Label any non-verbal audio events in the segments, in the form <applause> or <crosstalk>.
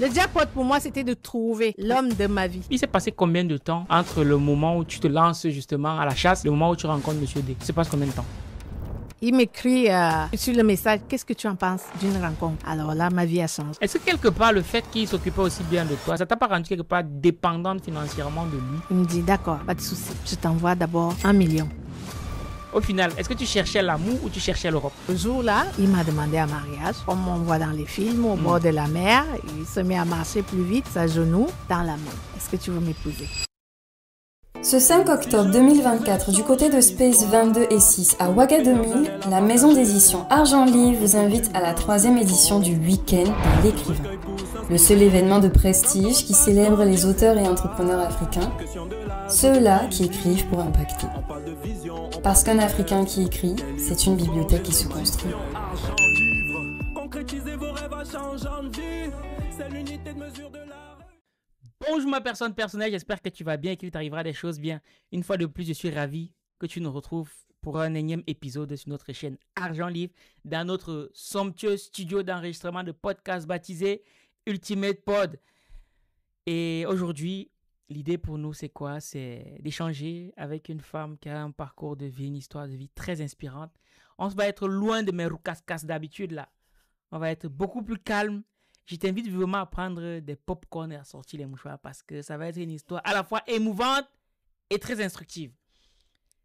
Le jackpot pour moi, c'était de trouver l'homme de ma vie. Il s'est passé combien de temps entre le moment où tu te lances justement à la chasse et le moment où tu rencontres Monsieur D Il s'est passe combien de temps il m'écrit euh, sur le message, qu'est-ce que tu en penses d'une rencontre Alors là, ma vie a changé. Est-ce que quelque part, le fait qu'il s'occupait aussi bien de toi, ça t'a pas rendu quelque part dépendante financièrement de lui Il me dit, d'accord, pas de souci. Je t'envoie d'abord un million. Au final, est-ce que tu cherchais l'amour ou tu cherchais l'Europe Ce jour-là, il m'a demandé un mariage. Comme on voit dans les films, au mm. bord de la mer, il se met à marcher plus vite, sa genou dans la main. Est-ce que tu veux m'épouser ce 5 octobre 2024, du côté de Space 22 et 6 à Ouagadougou, la maison d'édition Argent Livre vous invite à la troisième édition du Week-end de l'écrivain le seul événement de prestige qui célèbre les auteurs et entrepreneurs africains, ceux-là qui écrivent pour impacter. Parce qu'un Africain qui écrit, c'est une bibliothèque qui se construit. Bonjour ma personne personnelle, j'espère que tu vas bien et qu'il t'arrivera des choses bien. Une fois de plus, je suis ravi que tu nous retrouves pour un énième épisode sur notre chaîne Argent Livre, dans notre somptueux studio d'enregistrement de podcast baptisé Ultimate Pod. Et aujourd'hui, l'idée pour nous, c'est quoi C'est d'échanger avec une femme qui a un parcours de vie, une histoire de vie très inspirante. On va être loin de mes roucascas d'habitude là. On va être beaucoup plus calme. Je t'invite vivement à prendre des pop-corn et à sortir les mouchoirs parce que ça va être une histoire à la fois émouvante et très instructive.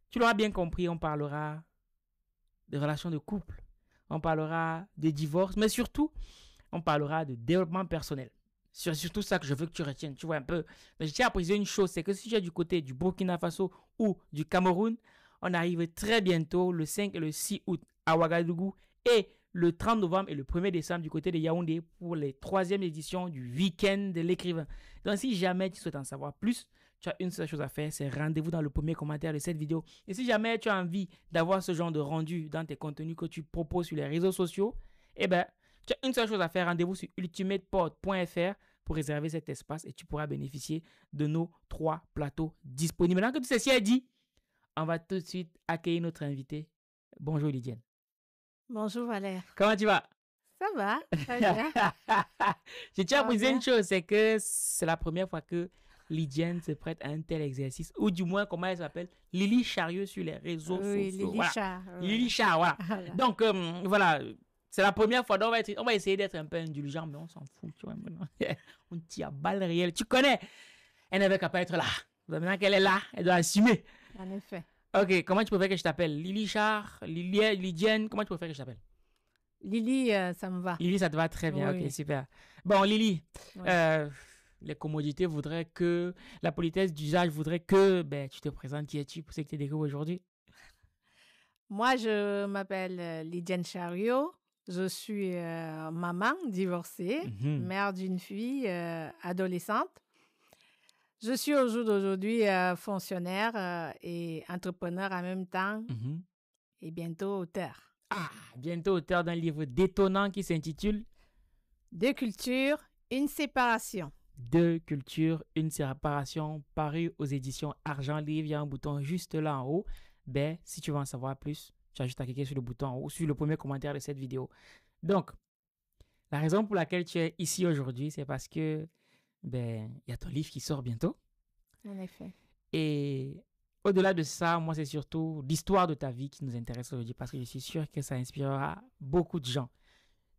Tu l'auras bien compris, on parlera de relations de couple, on parlera de divorce, mais surtout, on parlera de développement personnel. C'est surtout ça que je veux que tu retiennes, tu vois un peu. Mais je tiens à préciser une chose, c'est que si tu es du côté du Burkina Faso ou du Cameroun, on arrive très bientôt, le 5 et le 6 août, à Ouagadougou et le 30 novembre et le 1er décembre du côté de Yaoundé pour les troisième éditions du week-end de l'écrivain. Donc si jamais tu souhaites en savoir plus, tu as une seule chose à faire, c'est rendez-vous dans le premier commentaire de cette vidéo. Et si jamais tu as envie d'avoir ce genre de rendu dans tes contenus que tu proposes sur les réseaux sociaux, eh ben, tu as une seule chose à faire, rendez-vous sur ultimateport.fr pour réserver cet espace et tu pourras bénéficier de nos trois plateaux disponibles. Maintenant que tout ceci est dit, on va tout de suite accueillir notre invité. Bonjour Lydienne. Bonjour Valère. Comment tu vas Ça va, ça va. <laughs> Je tiens à dire une chose, c'est que c'est la première fois que Lydienne se prête à un tel exercice, ou du moins, comment elle s'appelle Lily Charieux sur les réseaux oui, sociaux. Lily Char. Lily Char, voilà. <laughs> Donc, euh, voilà, c'est la première fois, donc on va, essayer d'être un peu indulgent, mais on s'en fout. Tu <laughs> on tire à balle réelle. Tu connais, elle n'avait qu'à pas être là. Maintenant qu'elle est là, elle doit assumer. En effet. Ok, comment tu préfères que je t'appelle Lily Char, Lily, Lydienne, comment tu préfères que je t'appelle Lily, euh, ça me va. Lily, ça te va très bien, ok, super. Bon, Lily, euh, les commodités voudraient que, la politesse d'usage voudrait que ben, tu te présentes qui es-tu pour ce que tu découvres aujourd'hui Moi, je m'appelle euh, Lydienne Chariot. Je suis euh, maman divorcée, mm-hmm. mère d'une fille euh, adolescente. Je suis au jour d'aujourd'hui euh, fonctionnaire et entrepreneur en même temps mm-hmm. et bientôt auteur. Ah, bientôt auteur d'un livre détonnant qui s'intitule Deux cultures, une séparation. Deux cultures, une séparation, paru aux éditions Argent Livre. Il y a un bouton juste là en haut. Ben, si tu veux en savoir plus, tu as juste à cliquer sur le bouton ou sur le premier commentaire de cette vidéo. Donc, la raison pour laquelle tu es ici aujourd'hui, c'est parce que ben il y a ton livre qui sort bientôt. En effet. Et au-delà de ça, moi, c'est surtout l'histoire de ta vie qui nous intéresse aujourd'hui parce que je suis sûr que ça inspirera beaucoup de gens.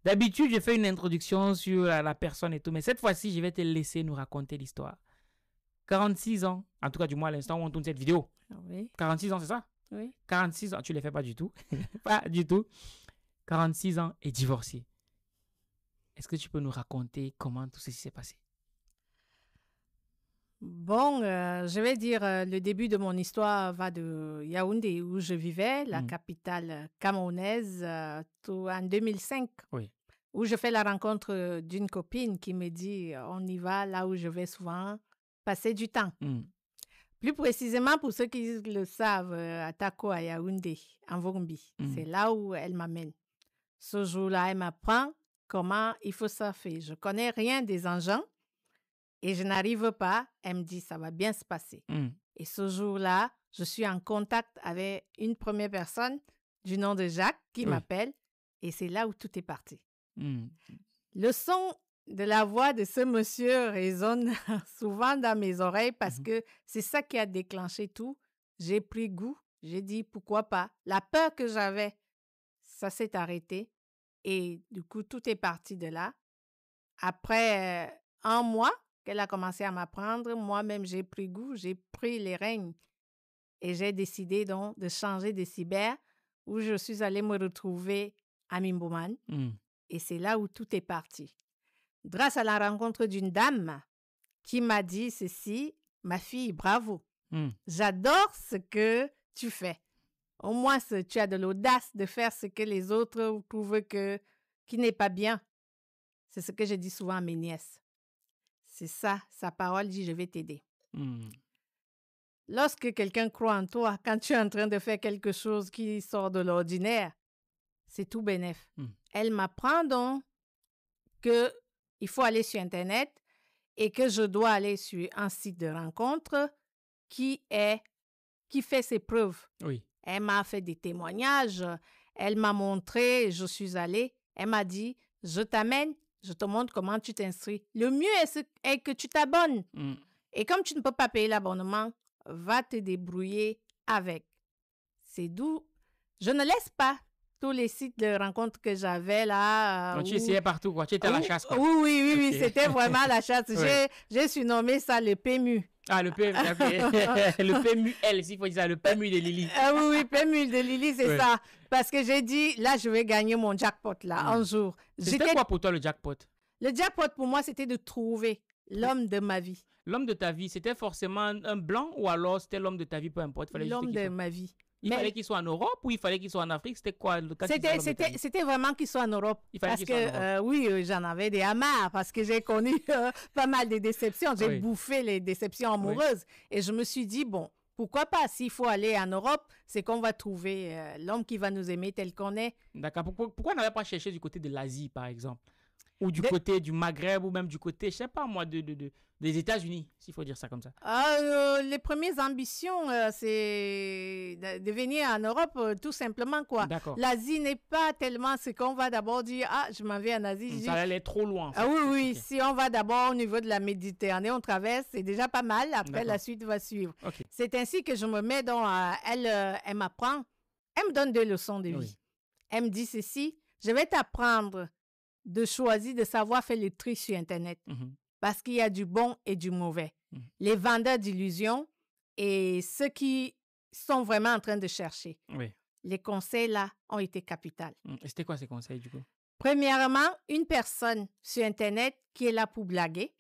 D'habitude, je fais une introduction sur la, personne et tout, mais cette fois-ci, je vais te laisser nous raconter l'histoire. 46 ans, en tout cas du moins à l'instant où on tourne cette vidéo. Ah oui. 46 ans, c'est ça 46 ans, tu ne les fais pas du tout. <laughs> pas du tout. 46 ans et divorcé. Est-ce que tu peux nous raconter comment tout ceci s'est passé Bon, euh, je vais dire, euh, le début de mon histoire va de Yaoundé, où je vivais, la mmh. capitale camerounaise, euh, tout en 2005. Où je fais la rencontre d'une copine qui me dit, on y va là où je vais souvent passer du temps. Mmh. Plus précisément, pour ceux qui le savent, à euh, Tako, à Yaoundé, en Vombi, c'est mmh. là où elle m'amène. Ce jour-là, elle m'apprend comment il faut ça faire. Je connais rien des engins et je n'arrive pas. Elle me dit, ça va bien se passer. Mmh. Et ce jour-là, je suis en contact avec une première personne du nom de Jacques qui m'appelle et c'est là où tout est parti. Mmh. Le son de la voix de ce monsieur résonne <laughs> souvent dans mes oreilles parce mmh que c'est ça qui a déclenché tout. J'ai pris goût, j'ai dit pourquoi pas. La peur que j'avais, ça s'est arrêté et du coup tout est parti de là. Après euh, un mois qu'elle a commencé à m'apprendre, moi-même j'ai pris goût, j'ai pris les règnes et j'ai décidé donc de changer de cyber où je suis allée me retrouver à Mimboman mmh. et c'est là où tout est parti grâce à la rencontre d'une dame qui m'a dit ceci, ma fille, bravo. Mmh. J'adore ce que tu fais. Au moins, tu as de l'audace de faire ce que les autres trouvent que, qui n'est pas bien. C'est ce que je dis souvent à mes nièces. C'est ça, sa parole dit, je vais t'aider. Mmh. Lorsque quelqu'un croit en toi, quand tu es en train de faire quelque chose qui sort de l'ordinaire, c'est tout bénéf. Mmh. Elle m'apprend donc que il faut aller sur Internet et que je dois aller sur un site de rencontre qui est qui fait ses preuves. Oui. Elle m'a fait des témoignages, elle m'a montré, je suis allée, elle m'a dit, je t'amène, je te montre comment tu t'inscris. Le mieux est, que tu t'abonnes. Mmh. Et comme tu ne peux pas payer l'abonnement, va te débrouiller avec. C'est doux. je ne laisse pas tous les sites de rencontres que j'avais là. Euh, Donc, tu essayais partout, quoi. Tu étais à la chasse, Oui, oui, oui, oui c'était vraiment la chasse. Je <laughs> J'ai nommer ça le PMU. Ah, le, PMU, <laughs> le s'il faut dire ça, le PMU de Lily. Ah oui, oui, PMU de Lily, c'est ça. Parce que j'ai dit, là, je vais gagner mon jackpot, là, hmm. un jour. C'était quoi pour toi le jackpot Le jackpot, pour moi, c'était de trouver l'homme de ma vie. L'homme de ta vie, c'était forcément un blanc ou alors c'était l'homme de ta vie, peu importe. L'homme de ma vie. Il fallait qu'ils soient en Europe ou il fallait qu'ils soient en Afrique C'était quoi le cas C'était vraiment qu'ils soient en Europe. Il fallait parce que, euh, oui, euh, j'en avais des amas parce que j'ai connu <laughs> euh, pas mal de déceptions. J'ai ah bouffé les déceptions ah amoureuses. Et je me suis dit, bon, pourquoi pas S'il faut aller en Europe, c'est qu'on va trouver l'homme qui va nous aimer tel qu'on est. D'accord. Pourquoi, pourquoi n'avait pas cherché du côté de l'Asie, par exemple Ou du côté du Maghreb ou même du côté, je sais pas moi, de des États-Unis, s'il faut dire ça comme ça. Ah, euh, les premières ambitions, euh, c'est de venir en Europe, euh, tout simplement quoi. L'Asie n'est pas tellement ce qu'on va d'abord dire. Ah, je m'en vais en Asie. Hum, ça allait trop loin. Ah oui, oui. Si on va d'abord au niveau de la Méditerranée, on traverse, c'est déjà pas mal. Après, la suite va suivre. C'est ainsi que je me mets dans. elle, elle m'apprend. Elle me donne des leçons de vie. Elle me dit ceci. Je vais t'apprendre de choisir, de savoir faire les triches sur Internet. Mmh parce qu'il y a du bon et du mauvais. Mmh. Les vendeurs d'illusions et ceux qui sont vraiment en train de chercher. Les conseils, là, ont été capitales. Mmh. Et c'était quoi ces conseils, du coup? Premièrement, une personne sur Internet qui est là pour blaguer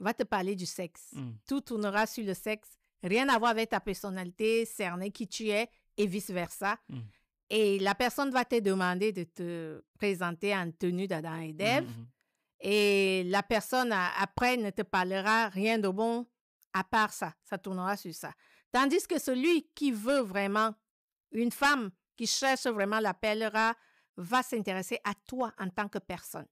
va te parler du sexe. Mmh. Tout tournera sur le sexe. Rien à voir avec ta personnalité, cerner qui tu es et vice-versa. Et la personne va te demander de te présenter en tenue d'Adam et d'Ève et la personne après ne te parlera rien de bon à part ça, ça tournera sur ça. Tandis que celui qui veut vraiment, une femme qui cherche vraiment l'appellera, va s'intéresser à toi en tant que personne.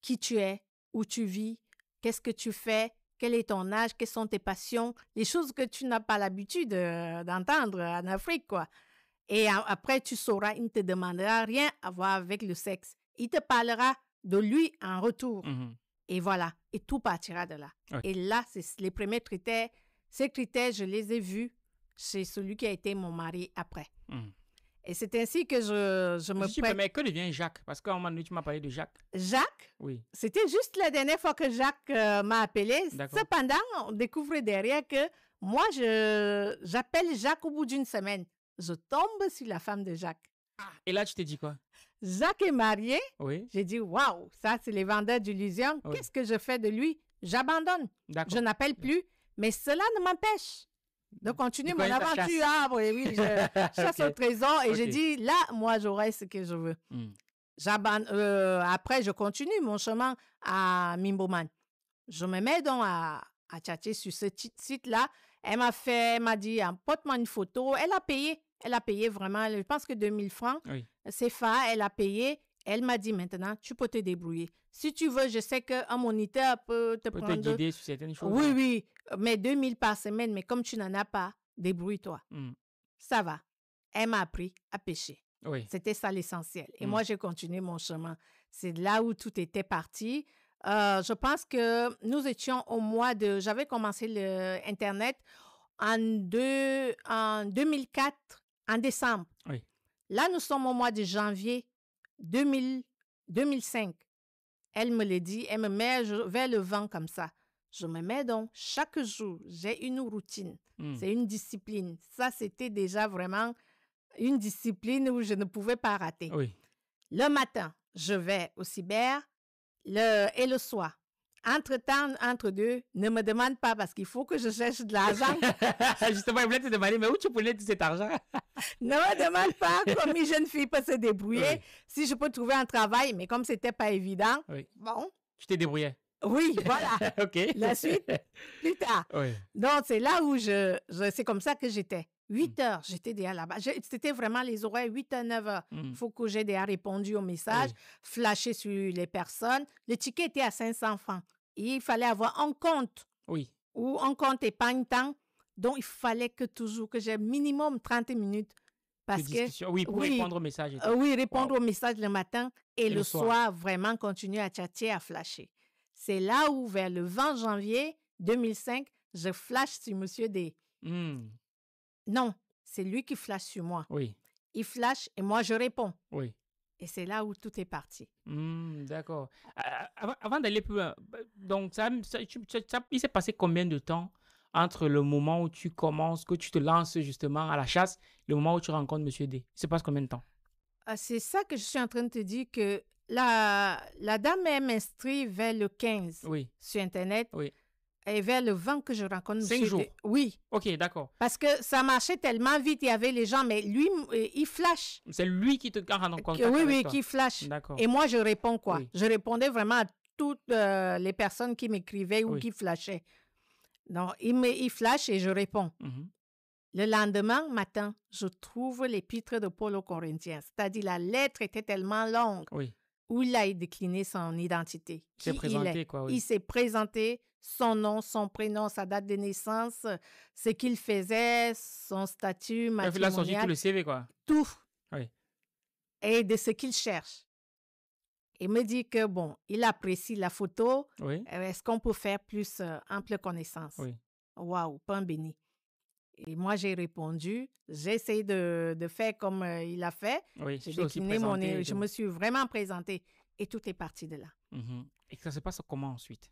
Qui tu es, où tu vis, qu'est-ce que tu fais, quel est ton âge, quelles sont tes passions, les choses que tu n'as pas l'habitude euh, d'entendre en Afrique, quoi. Et après, tu sauras, il ne te demandera rien à voir avec le sexe. Il te parlera de lui en retour. Mm-hmm. Et voilà, et tout partira de là. Et là, c'est les premiers critères. Ces critères, je les ai vus chez celui qui a été mon mari après. Mm-hmm. Et c'est ainsi que je, je me suis prête... Mais que devient Jacques Parce qu'à un moment donné, tu m'as parlé de Jacques. Jacques Oui. C'était juste la dernière fois que Jacques euh, m'a appelé. Cependant, on découvre derrière que moi, j'appelle Jacques au bout d'une semaine. Je tombe sur la femme de Jacques. Ah, et là, tu te dis quoi Jacques est marié. J'ai dit, waouh, ça, c'est les vendeurs du Oui. Qu'est-ce que je fais de lui? J'abandonne. Je n'appelle plus. Mais cela ne m'empêche de continuer mon aventure. Ah, oui, je <laughs> chasse trésor et j'ai dit, là, moi, j'aurai ce que je veux. Hmm. Euh, après, je continue mon chemin à Mimboman. Je me mets donc à, à tchatcher sur ce site-là. Elle m'a fait, m'a dit, « moi une photo. Elle a payé. Elle a payé vraiment, je pense que 2000 francs. CFA, elle a payé. Elle m'a dit maintenant, tu peux te débrouiller. Si tu veux, je sais qu'un moniteur peut te peut Te guider sur certaines choses. Oui, hein. oui, mais 2000 par semaine, mais comme tu n'en as pas, débrouille-toi. Mmh. Ça va. Elle m'a appris à pêcher. Oui. C'était ça l'essentiel. Et mmh. moi, j'ai continué mon chemin. C'est là où tout était parti. Euh, je pense que nous étions au mois de. J'avais commencé l'Internet en, deux, en 2004, en décembre. Oui. Là, nous sommes au mois de janvier 2000, 2005. Elle me l'a dit, elle me met vers le vent comme ça. Je me mets donc chaque jour, j'ai une routine, hmm. c'est une discipline. Ça, c'était déjà vraiment une discipline où je ne pouvais pas rater. Le matin, je vais au cyber et le soir, entre-temps, entre deux, ne me demande pas parce qu'il faut que je cherche de l'argent. <laughs> Justement, il voulait te demander, mais où tu prenais tout cet argent? <laughs> ne me demande pas, comme une jeune fille peut se débrouiller, si je peux trouver un travail, mais comme c'était pas évident, bon. Tu t'es débrouillé. Oui, voilà. <laughs> OK. La suite, plus tard. Donc, c'est là où je, je c'est comme ça que j'étais. 8 mmh. heures, j'étais déjà là-bas. C'était vraiment les horaires 8 à 9 heures. Il mmh. faut que j'ai déjà répondu aux messages, flashé sur les personnes. Le ticket était à 500 francs. il fallait avoir un compte. Oui. Ou un compte épargne-temps. Donc, il fallait que toujours, que j'ai minimum 30 minutes. Parce que, oui, pour répondre au message. oui, répondre euh, aux messages le matin et, le, soir. vraiment continuer à chatter, à flasher. C'est là où, vers le 20 janvier 2005, je flash sur Monsieur D. Mmh. Non, c'est lui qui flash sur moi. Oui. Il flash et moi je réponds. Oui. Et c'est là où tout est parti. Mmh, d'accord. Avant, d'aller plus loin, donc il s'est passé combien de temps entre le moment où tu commences, que tu te lances justement à la chasse, le moment où tu rencontres Monsieur D Il se passe combien de temps ah, C'est ça que je suis en train de te dire que la, la dame m'inscrit vers le 15 sur Internet. Oui et eh, vers le vent que je rencontre. Cinq jours. Oui. OK, d'accord. Parce que ça marchait tellement vite, il y avait les gens, mais lui, euh, il flash. C'est lui qui te rend en contact. Oui, oui, qui flash. D'accord. Et moi, je réponds quoi Je répondais vraiment à toutes euh, les personnes qui m'écrivaient ou qui flashaient. Non, il, il flash et je réponds. Mhm. Le lendemain matin, je trouve l'épître de Paul aux Corinthiens. C'est-à-dire, la lettre était tellement longue. Oui où il a décliné son identité. Qui il Il s'est présenté, son nom, son prénom, sa date de naissance, ce qu'il faisait, son statut matrimonial. Il a sorti tout le CV, quoi. Tout. Et de ce qu'il cherche. Il me dit que, bon, il apprécie la photo. Euh, est-ce qu'on peut faire plus euh, ample connaissance? Oui. Waouh, pain béni. Et moi, j'ai répondu. J'ai essayé de, faire comme euh, il a fait. j'ai mon... Je me suis vraiment présentée. Et tout est parti de là. Mmh et ça se passe comment ensuite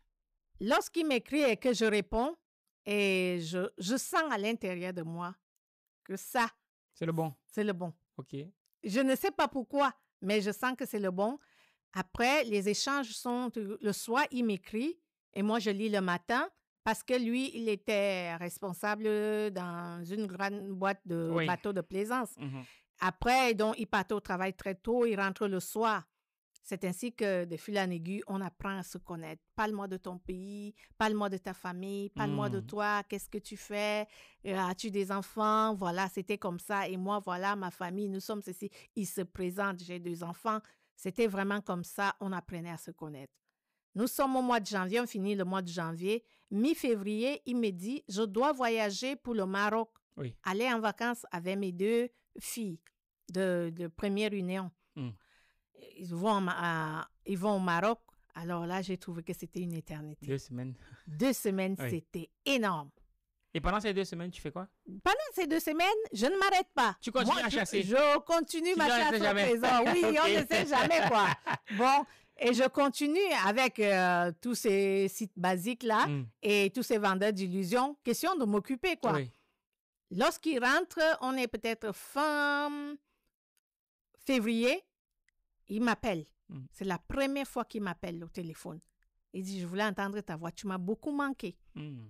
Lorsqu'il m'écrit et que je réponds, et je, je sens à l'intérieur de moi que ça... C'est le bon. C'est le bon. OK. Je ne sais pas pourquoi, mais je sens que c'est le bon. Après, les échanges sont... Le soir, il m'écrit et moi, je lis le matin. Parce que lui, il était responsable euh, dans une grande boîte de bateaux de plaisance. Mmh Après, donc, il partait au travail très tôt, il rentre le soir. C'est ainsi que, de fil en aiguille, on apprend à se connaître. Parle-moi de ton pays, parle-moi de ta famille, parle-moi de mmh. toi, qu'est-ce que tu fais, euh, as-tu des enfants, voilà, c'était comme ça. Et moi, voilà, ma famille, nous sommes ceci. Il se présente, j'ai deux enfants. C'était vraiment comme ça, on apprenait à se connaître. Nous sommes au mois de janvier, on finit le mois de janvier, mi-février, il me dit, je dois voyager pour le Maroc, aller en vacances avec mes deux filles de, de première union. Hmm. Ils, vont ils vont au Maroc. Alors là, j'ai trouvé que c'était une éternité. Deux semaines. <laughs> Deux semaines, c'était énorme. Et pendant ces deux semaines, tu fais quoi Pendant ces deux semaines, je ne m'arrête pas. Tu continues à chasser Je continue ma chasse au Oui, on ne sait jamais quoi. <laughs> Bon, et je continue avec euh, tous ces sites basiques-là mm. et tous ces vendeurs d'illusions. Question de m'occuper, quoi. Oui. rentre, on est peut-être fin février, il m'appelle. Mm. C'est la première fois qu'il m'appelle au téléphone. Il dit, je voulais entendre ta voix, tu m'as beaucoup manqué. Mm.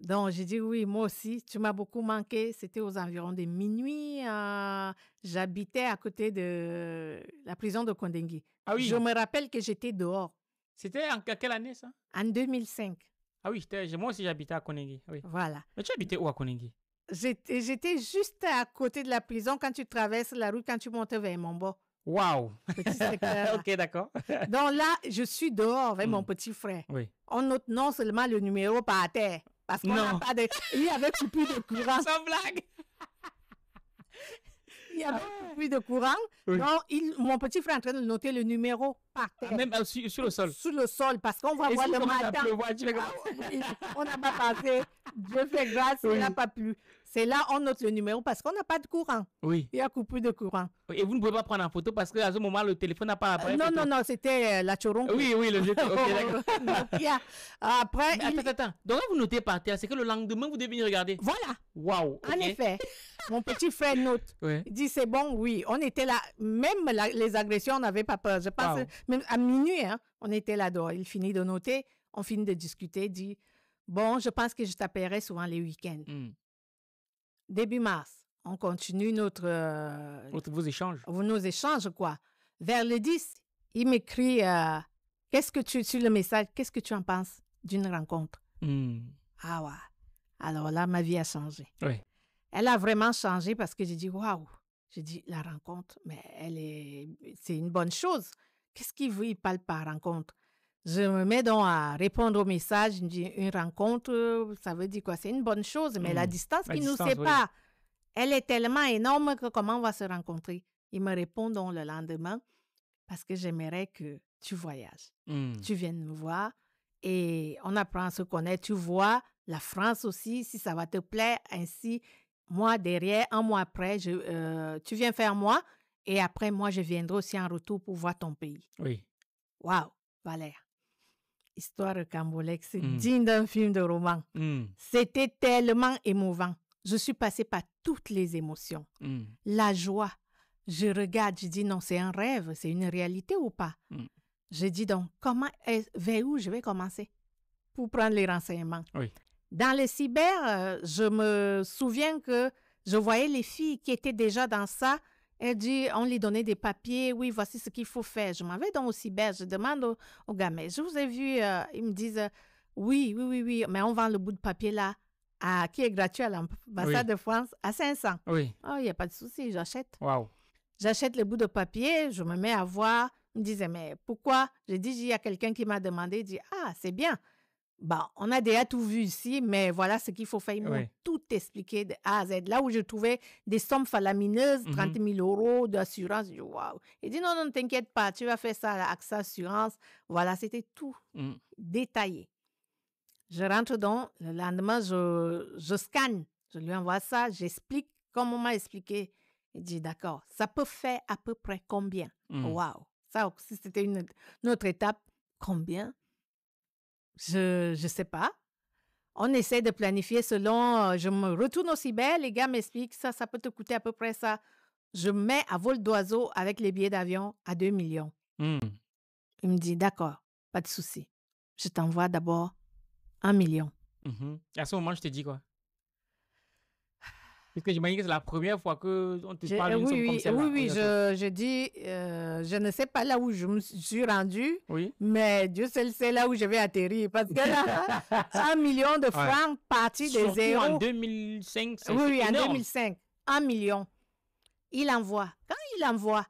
Donc, j'ai dit, oui, moi aussi, tu m'as beaucoup manqué. C'était aux environs de minuit. Euh, j'habitais à côté de la prison de Kondengui. Ah oui. Je me rappelle que j'étais dehors. C'était en quelle année ça En 2005. Ah oui, moi aussi j'habitais à Konegui. Oui. Voilà. Mais tu habitais où à Konegui J'étais juste à côté de la prison quand tu traverses la rue, quand tu montes vers Mombo. Waouh! <laughs> ok, d'accord. Donc là, je suis dehors avec mon hmm. petit frère. Oui. On note non seulement le numéro par terre, parce qu'on n'y pas de. Il y avait plus de courant. <laughs> Sans blague! il n'y avait plus de courant. mon petit frère est en train de noter le numéro par terre. Ah, même ah, sur, le sol. Sur le sol, parce qu'on va voir le matin. Ah, on n'a pas passé. Dieu fait grâce, il n'a pas plu. C'est là on note le numéro parce qu'on n'a pas de courant. Oui. Il y a coupé de courant. Et vous ne pouvez pas prendre en photo parce qu'à ce moment, le téléphone n'a pas la euh, non, non, non, c'était euh, la choron. Oui, oui, le jeu. Ok, <laughs> d'accord. Après. Mais attends, il... attends. Donc, vous notez par terre, c'est que le lendemain, vous devez venir regarder. Voilà. Waouh. En effet. Mon petit frère note. <laughs> Il dit c'est bon, oui. On était là. Même les agressions, on n'avait pas peur. Je pense, même à minuit, hein, on était là-dedans. Il finit de noter, on finit de discuter, dit Bon, je pense que je t'appellerai souvent les week-ends. Hmm début mars, on continue notre... Euh, vos Nos échanges, quoi. Vers le 10, il m'écrit, euh, qu'est-ce que tu, sur le message, qu'est-ce que tu en penses d'une rencontre? Hmm. Ah ouais. Alors là, ma vie a changé. Oui. Elle a vraiment changé parce que j'ai dit, waouh, j'ai dit, la rencontre, mais elle est, c'est une bonne chose. Qu'est-ce qu'il veut, il parle pas rencontre? je me mets donc à répondre au message, Une rencontre, ça veut dire quoi C'est une bonne chose, mais la hmm. distance qui nous sépare, elle est tellement énorme que comment on va se rencontrer Il me répond donc le lendemain parce que j'aimerais que tu voyages, hmm. tu viennes me voir et on apprend à se connaître. Tu vois la France aussi, si ça va te plaire. Ainsi, moi derrière, un mois après, euh, tu viens faire moi et après moi, je viendrai aussi en retour pour voir ton pays. Oui. Waouh, Valère. Histoire Cambolex, c'est mmh. digne d'un film de roman. Mmh. C'était tellement émouvant. Je suis passée par toutes les émotions. Mmh. La joie. Je regarde, je dis non, c'est un rêve, c'est une réalité ou pas. Je dis donc, comment est, vers où je vais commencer pour prendre les renseignements. Dans le cyber, euh, je me souviens que je voyais les filles qui étaient déjà dans ça, elle dit, on lui donnait des papiers, oui, voici ce qu'il faut faire. Je m'en vais dans au cyber, je demande aux au gamins, je vous ai vu, euh, ils me disent, oui, oui, oui, mais on vend le bout de papier là, à, qui est gratuit à l'ambassade de France, à 500. Oui. Oh, il n'y a pas de souci, j'achète. Wow. J'achète le bout de papier, je me mets à voir. Ils me disent, mais pourquoi? J'ai dit, il y a quelqu'un qui m'a demandé, il dit, ah, c'est bien bah on a déjà tout vu ici, mais voilà ce qu'il faut faire. Il m'a tout expliqué de A à Z. Là où je trouvais des sommes falamineuses, 30 mm-hmm. 000 euros d'assurance, je waouh. Il dit non, non, ne t'inquiète pas, tu vas faire ça à AXA Assurance. Voilà, c'était tout mm. détaillé. Je rentre dans, le lendemain, je, je scanne, je lui envoie ça, j'explique comme on m'a expliqué. Il dit d'accord, ça peut faire à peu près combien mm. Waouh, ça aussi, c'était une, une autre étape. Combien je ne sais pas. On essaie de planifier selon, euh, je me retourne au cyber, les gars m'expliquent ça, ça peut te coûter à peu près ça. Je mets à vol d'oiseau avec les billets d'avion à 2 millions. Mmh. Il me dit, d'accord, pas de souci. Je t'envoie d'abord 1 million. Mmh à ce moment, je te dis quoi que j'imagine que c'est la première fois que te parle d'une oui, oui, Oui, oui, je, je dis, euh, je ne sais pas là où je me suis rendue, mais Dieu seul sait là où je vais atterrir. Parce que là, <laughs> un million de francs partis des de zéro. en 2005, c'est Oui, oui, en 2005, un million. Il envoie. Quand il envoie,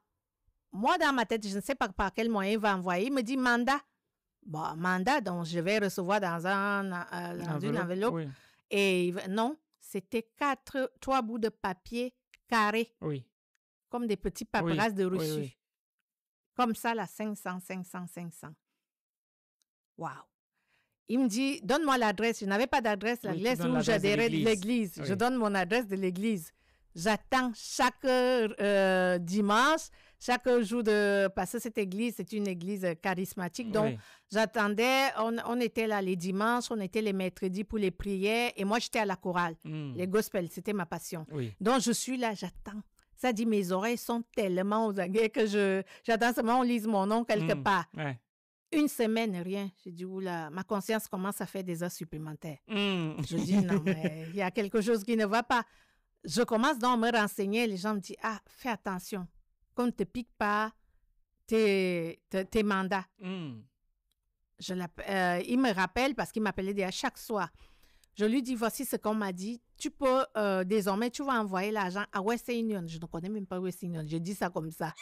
moi, dans ma tête, je ne sais pas par quel moyen il va envoyer. Il me dit mandat. Bon, mandat, donc je vais recevoir dans, un, euh, enveloppe, une enveloppe. Et non, c'était quatre, trois bouts de papier carrés. Oui. Comme des petits paperasses de reçu. Comme ça, là, 500, 500, 500. Waouh! Il me dit, donne-moi l'adresse. Je n'avais pas d'adresse, l'adresse où j'adhérais de l'église. Je donne mon adresse de l'église. J'attends chaque euh, dimanche chaque jour de... passer cette église, c'est une église euh, charismatique. Donc, j'attendais, on, on, était là les dimanches, on était les mercredis pour les prières. Et moi, j'étais à la chorale. Hmm. Les gospels, c'était ma passion. Donc, je suis là, j'attends. Ça dit, mes oreilles sont tellement aux aguets que je, j'attends seulement on lise mon nom quelque hmm. part. Une semaine, rien. J'ai dit, oula, ma conscience commence à faire des heures supplémentaires. Hmm. Je dis, non, <laughs> mais il y a quelque chose qui ne va pas. Je commence donc à me renseigner. Les gens me disent, ah, fais attention qu'on ne te pique pas tes, tes, mandats. Hmm. Je euh, il me rappelle parce qu'il m'appelait déjà chaque soir. Je lui dis, voici ce qu'on m'a dit. Tu peux, euh, désormais, tu vas envoyer l'argent à West Union. Je ne connais même pas West Union. Je dis ça comme ça.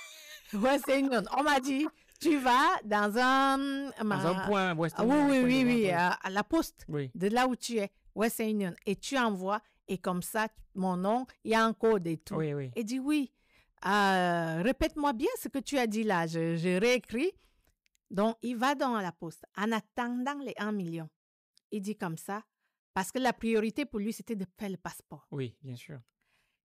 <laughs> West Union. On m'a dit, tu vas dans un... un point, West ah Union. Oui, oui, oui, oui, à la poste. De là où tu es, West Union. Et tu envoies. Et comme ça, mon nom, il y a un code et tout. Oui, Et dit, oui. Euh, répète-moi bien ce que tu as dit là, je, réécris. Donc, il va dans la poste en attendant les 1 million. Il dit comme ça, parce que la priorité pour lui, c'était de faire le passeport. Oui, bien sûr.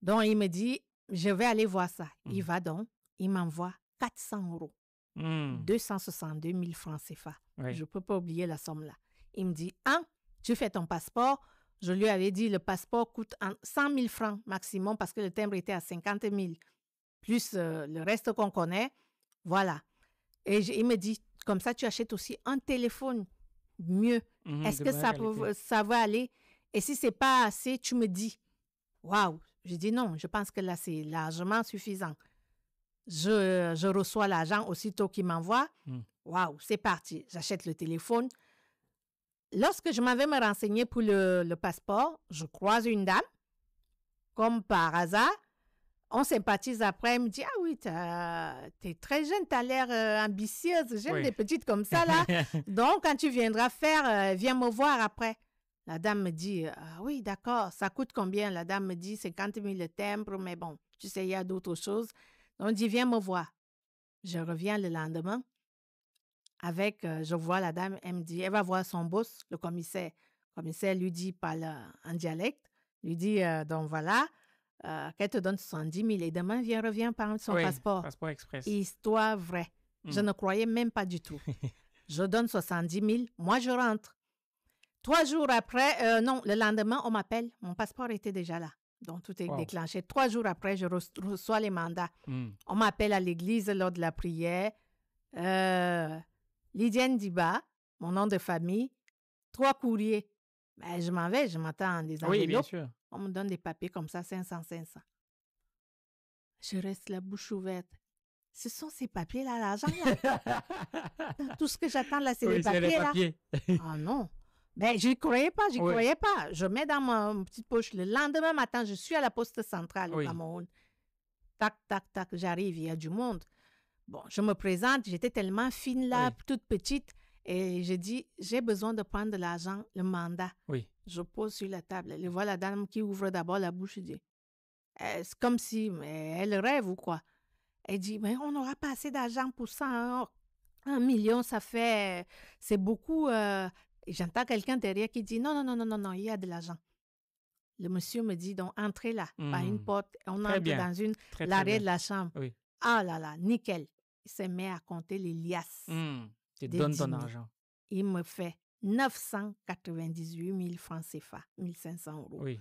Donc, il me dit, je vais aller voir ça. Mm. Il va donc, il m'envoie 400 euros. 262 mm. 000 francs CFA. Je ne peux pas oublier la somme là. Il me dit, un, tu fais ton passeport. Je lui avais dit, le passeport coûte 100 000 francs maximum parce que le timbre était à 50 000 plus euh, le reste qu'on connaît. Voilà. Et il me dit, comme ça, tu achètes aussi un téléphone mieux. Mmh, Est-ce que ça, ça va aller? Et si c'est pas assez, tu me dis. Waouh! Je dis non, je pense que là, c'est largement suffisant. Je, je reçois l'argent aussitôt qu'il m'envoie. Mmh. Waouh, c'est parti. J'achète le téléphone. Lorsque je m'avais renseigné renseigner pour le, le, passeport, je croise une dame, comme par hasard, on sympathise après. Elle me dit, ah oui, t'es très jeune, t'as l'air euh, ambitieuse. J'aime les des petites comme ça, là. <laughs> Donc, quand tu viendras faire, euh, viens me voir après. La dame me dit, euh, ah oui, d'accord, ça coûte combien? La dame me dit, 50 000 le mais bon, tu sais, il y a d'autres choses. On dit, viens me voir. Je reviens le lendemain avec, je vois la dame, elle me dit, elle va voir son boss, le commissaire. Le commissaire lui dit, parle en dialecte, lui dit, donc voilà, euh, qu'elle te donne 70 000 et demain, viens, revient par son passeport. Histoire vraie. Mm. Je ne croyais même pas du tout. <laughs> je donne 70 000, moi je rentre. Trois jours après, euh, non, le lendemain, on m'appelle. Mon passeport était déjà là. Donc, tout est déclenché. Trois jours après, je reçois les mandats. Mm. On m'appelle à l'église lors de la prière. Euh, Lydiane Diba, mon nom de famille, trois courriers. Mais ben, je m'en vais, je m'attends des disant Oui, bien sûr. On me donne des papiers comme ça, 500, 500. Je reste la bouche ouverte. Ce sont ces papiers-là, l'argent, là. Tout ce que j'attends, là, c'est les papiers, là. Ah non. Ben, je croyais pas, je n'y croyais pas. Je mets dans ma petite poche. Le lendemain matin, je suis à la poste centrale à au Tac, tac, tac, j'arrive, il y a du monde. Bon, je me présente, j'étais tellement fine là, toute petite, et je dis, j'ai besoin de prendre de l'argent, le mandat. Oui. Je pose sur la table. Elle vois la dame qui ouvre d'abord la bouche et dit «Euh, C'est comme si elle rêve ou quoi. Elle dit Mais on n'aura pas assez d'argent pour ça. Hein. Un million, ça fait. C'est beaucoup. Euh.» j'entends quelqu'un derrière qui dit Non, non, non, non, non, non, il y a de l'argent. Le monsieur me dit donc entrez là, par une mmh. porte. On entre dans une l'arrêt de la chambre. Ah là là, nickel. Il se met à compter les liasses. Mmh. ton argent. Il me fait 998 000 francs CFA, 1500 euros. Oui.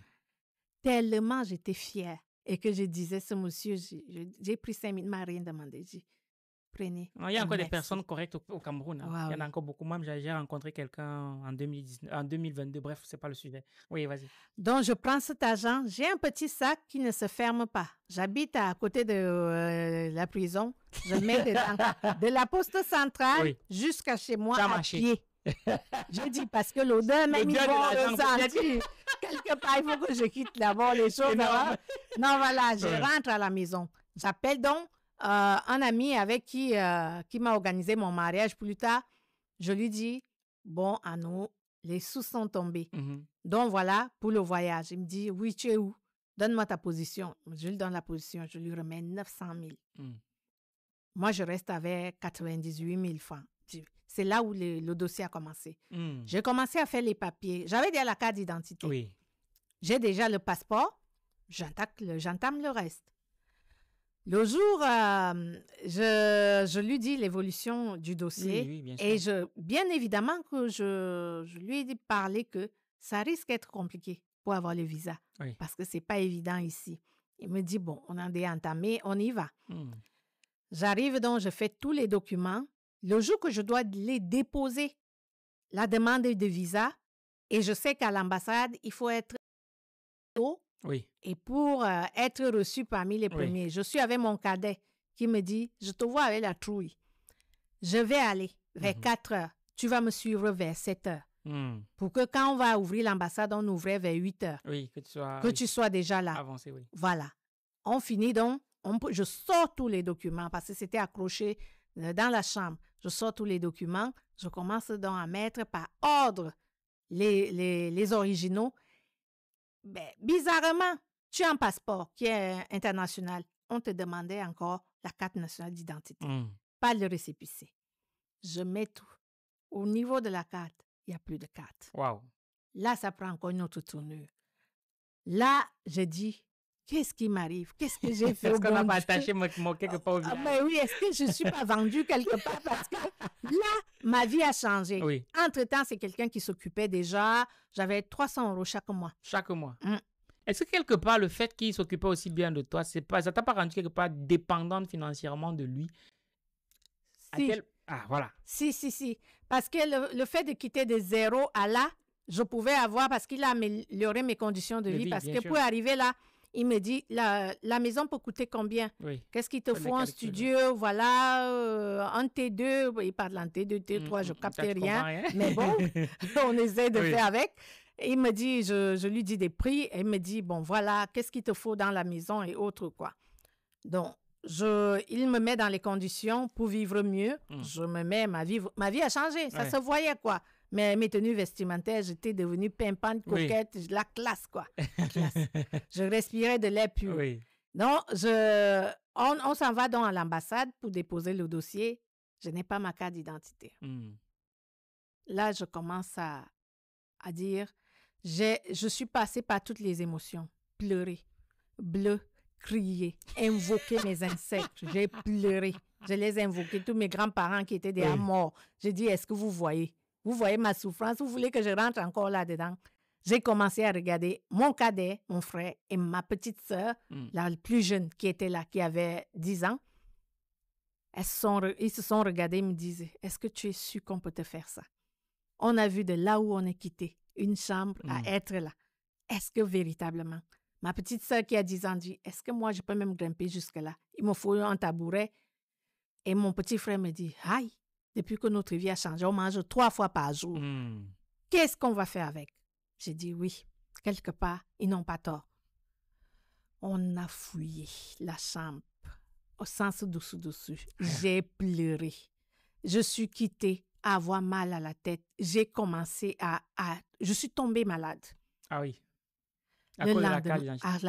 Tellement j'étais fière et que je disais, ce monsieur, j'ai pris 5 000, il m'a rien demandé. J'ai prenez. il y a encore des personnes correctes au, Cameroun. Hein. il y en a encore beaucoup. Même j'ai rencontré quelqu'un en, en 2022. Bref, c'est pas le sujet. Oui, vas-y. Donc, je prends cet argent J'ai un petit sac qui ne se ferme pas. J'habite à côté de euh, la prison. Je mets de la poste centrale jusqu'à chez moi à pied je dis parce que l'odeur même ils vont Quelque part, il faut que je quitte d'abord les choses. non, voilà, je rentre à la maison. J'appelle donc euh, un ami avec qui, euh, qui m'a organisé mon mariage plus tard. Je lui dis, bon, à nous, les sous sont tombés. Mm-hmm. Donc voilà, pour le voyage. Il me dit, oui, tu es où? Donne-moi ta position. Je lui donne la position. Je lui remets 900 000. Mm. Moi, je reste avec 98 000 francs c'est là où le, dossier a commencé. Hmm. J'ai commencé à faire les papiers. J'avais déjà la carte d'identité. J'ai déjà le passeport. J'entame le reste. Le jour, euh, je, lui dis l'évolution du dossier. Et bien évidemment que je, lui ai parlé que ça risque d'être compliqué pour avoir le visa. Parce que c'est pas évident ici. Il me dit, bon, on en est entamé, on y va. Hmm. J'arrive donc, je fais tous les documents. Le jour que je dois les déposer, la demande de visa, et je sais qu'à l'ambassade, il faut être tôt oui. et pour euh, être reçu parmi les premiers. Je suis avec mon cadet qui me dit, je te vois avec la trouille. Je vais aller vers 4 mmh heures. Tu vas me suivre vers 7 heures. Mmh. Pour que quand on va ouvrir l'ambassade, on ouvre vers 8 heures. Oui, que tu sois, déjà là. Voilà. On finit donc. On, je sors tous les documents parce que c'était accroché dans la chambre. Je sors tous les documents. Je commence donc à mettre par ordre les, les, originaux. Ben, bizarrement, tu as un passeport qui est international. On te demandait encore la carte nationale d'identité, hmm. pas le récépissé. Je mets tout. Au niveau de la carte, il n'y a plus de carte. Là, ça prend encore une autre tournure. Là, j'ai dit, qu'est-ce qui m'arrive? Qu'est-ce que j'ai fait? est-ce qu'on n'a pas attaché quelque part ah, ben oui, est-ce que je ne suis pas vendue quelque part? Parce que là, ma vie a changé. Entre-temps, c'est quelqu'un qui s'occupait déjà. J'avais 300 euros chaque mois. Chaque mois. Mmh. Est-ce que quelque part, le fait qu'il s'occupait aussi bien de toi, c'est pas, ça t'a pas rendu quelque part dépendante financièrement de lui? Si. Ah, voilà. Si, si, si. Parce que le, fait de quitter de zéro à là, je pouvais avoir, parce qu'il a amélioré mes conditions de, vie, parce que pour arriver là, il me dit la, la maison peut coûter combien Qu'est-ce qu'il te faut en studio Voilà, euh, un T2, il parle d'un T2, T3, je mm, capte rien, mais bon, <laughs> <laughs> on essaie de faire avec. il me dit, je, lui dis des prix, et il me dit, bon, voilà, qu'est-ce qu'il te faut dans la maison et autres, quoi. Donc, je, il me met dans les conditions pour vivre mieux. Mm. Je me mets, ma vie, ma vie a changé, ça se voyait, quoi. Mais mes tenues vestimentaires, j'étais devenue pimpante, coquette, la classe, quoi. <laughs> Je respirais de l'air pur. Donc, je, on, s'en va donc à l'ambassade pour déposer le dossier. Je n'ai pas ma carte d'identité. Hmm. Là, je commence à, à dire, je suis passée par toutes les émotions. Pleurer, bleu, crier, invoquer mes insectes. <laughs> J'ai pleuré. Je les ai invoqués, tous mes grands-parents qui étaient déjà morts. J'ai dit, est-ce que vous voyez vous voyez ma souffrance, vous voulez que je rentre encore là-dedans. J'ai commencé à regarder mon cadet, mon frère et ma petite sœur, hmm. la plus jeune qui était là, qui avait 10 ans. Elles sont, ils se sont regardés et me disaient, est-ce que tu es sûr qu'on peut te faire ça? On a vu de là où on est quitté, une chambre à hmm. être là. Est-ce que véritablement? Ma petite sœur qui a 10 ans dit, est-ce que moi je peux même grimper jusque-là? Il me faut un tabouret. Et mon petit frère me dit, aïe, depuis que notre vie a changé, on mange trois fois par jour. Hmm. Qu'est-ce qu'on va faire avec J'ai dit oui, quelque part, ils n'ont pas tort. On a fouillé la chambre au sens dessous-dessus. <laughs> J'ai pleuré. Je suis quittée, à avoir mal à la tête. J'ai commencé à, Je suis tombée malade. Ah oui. la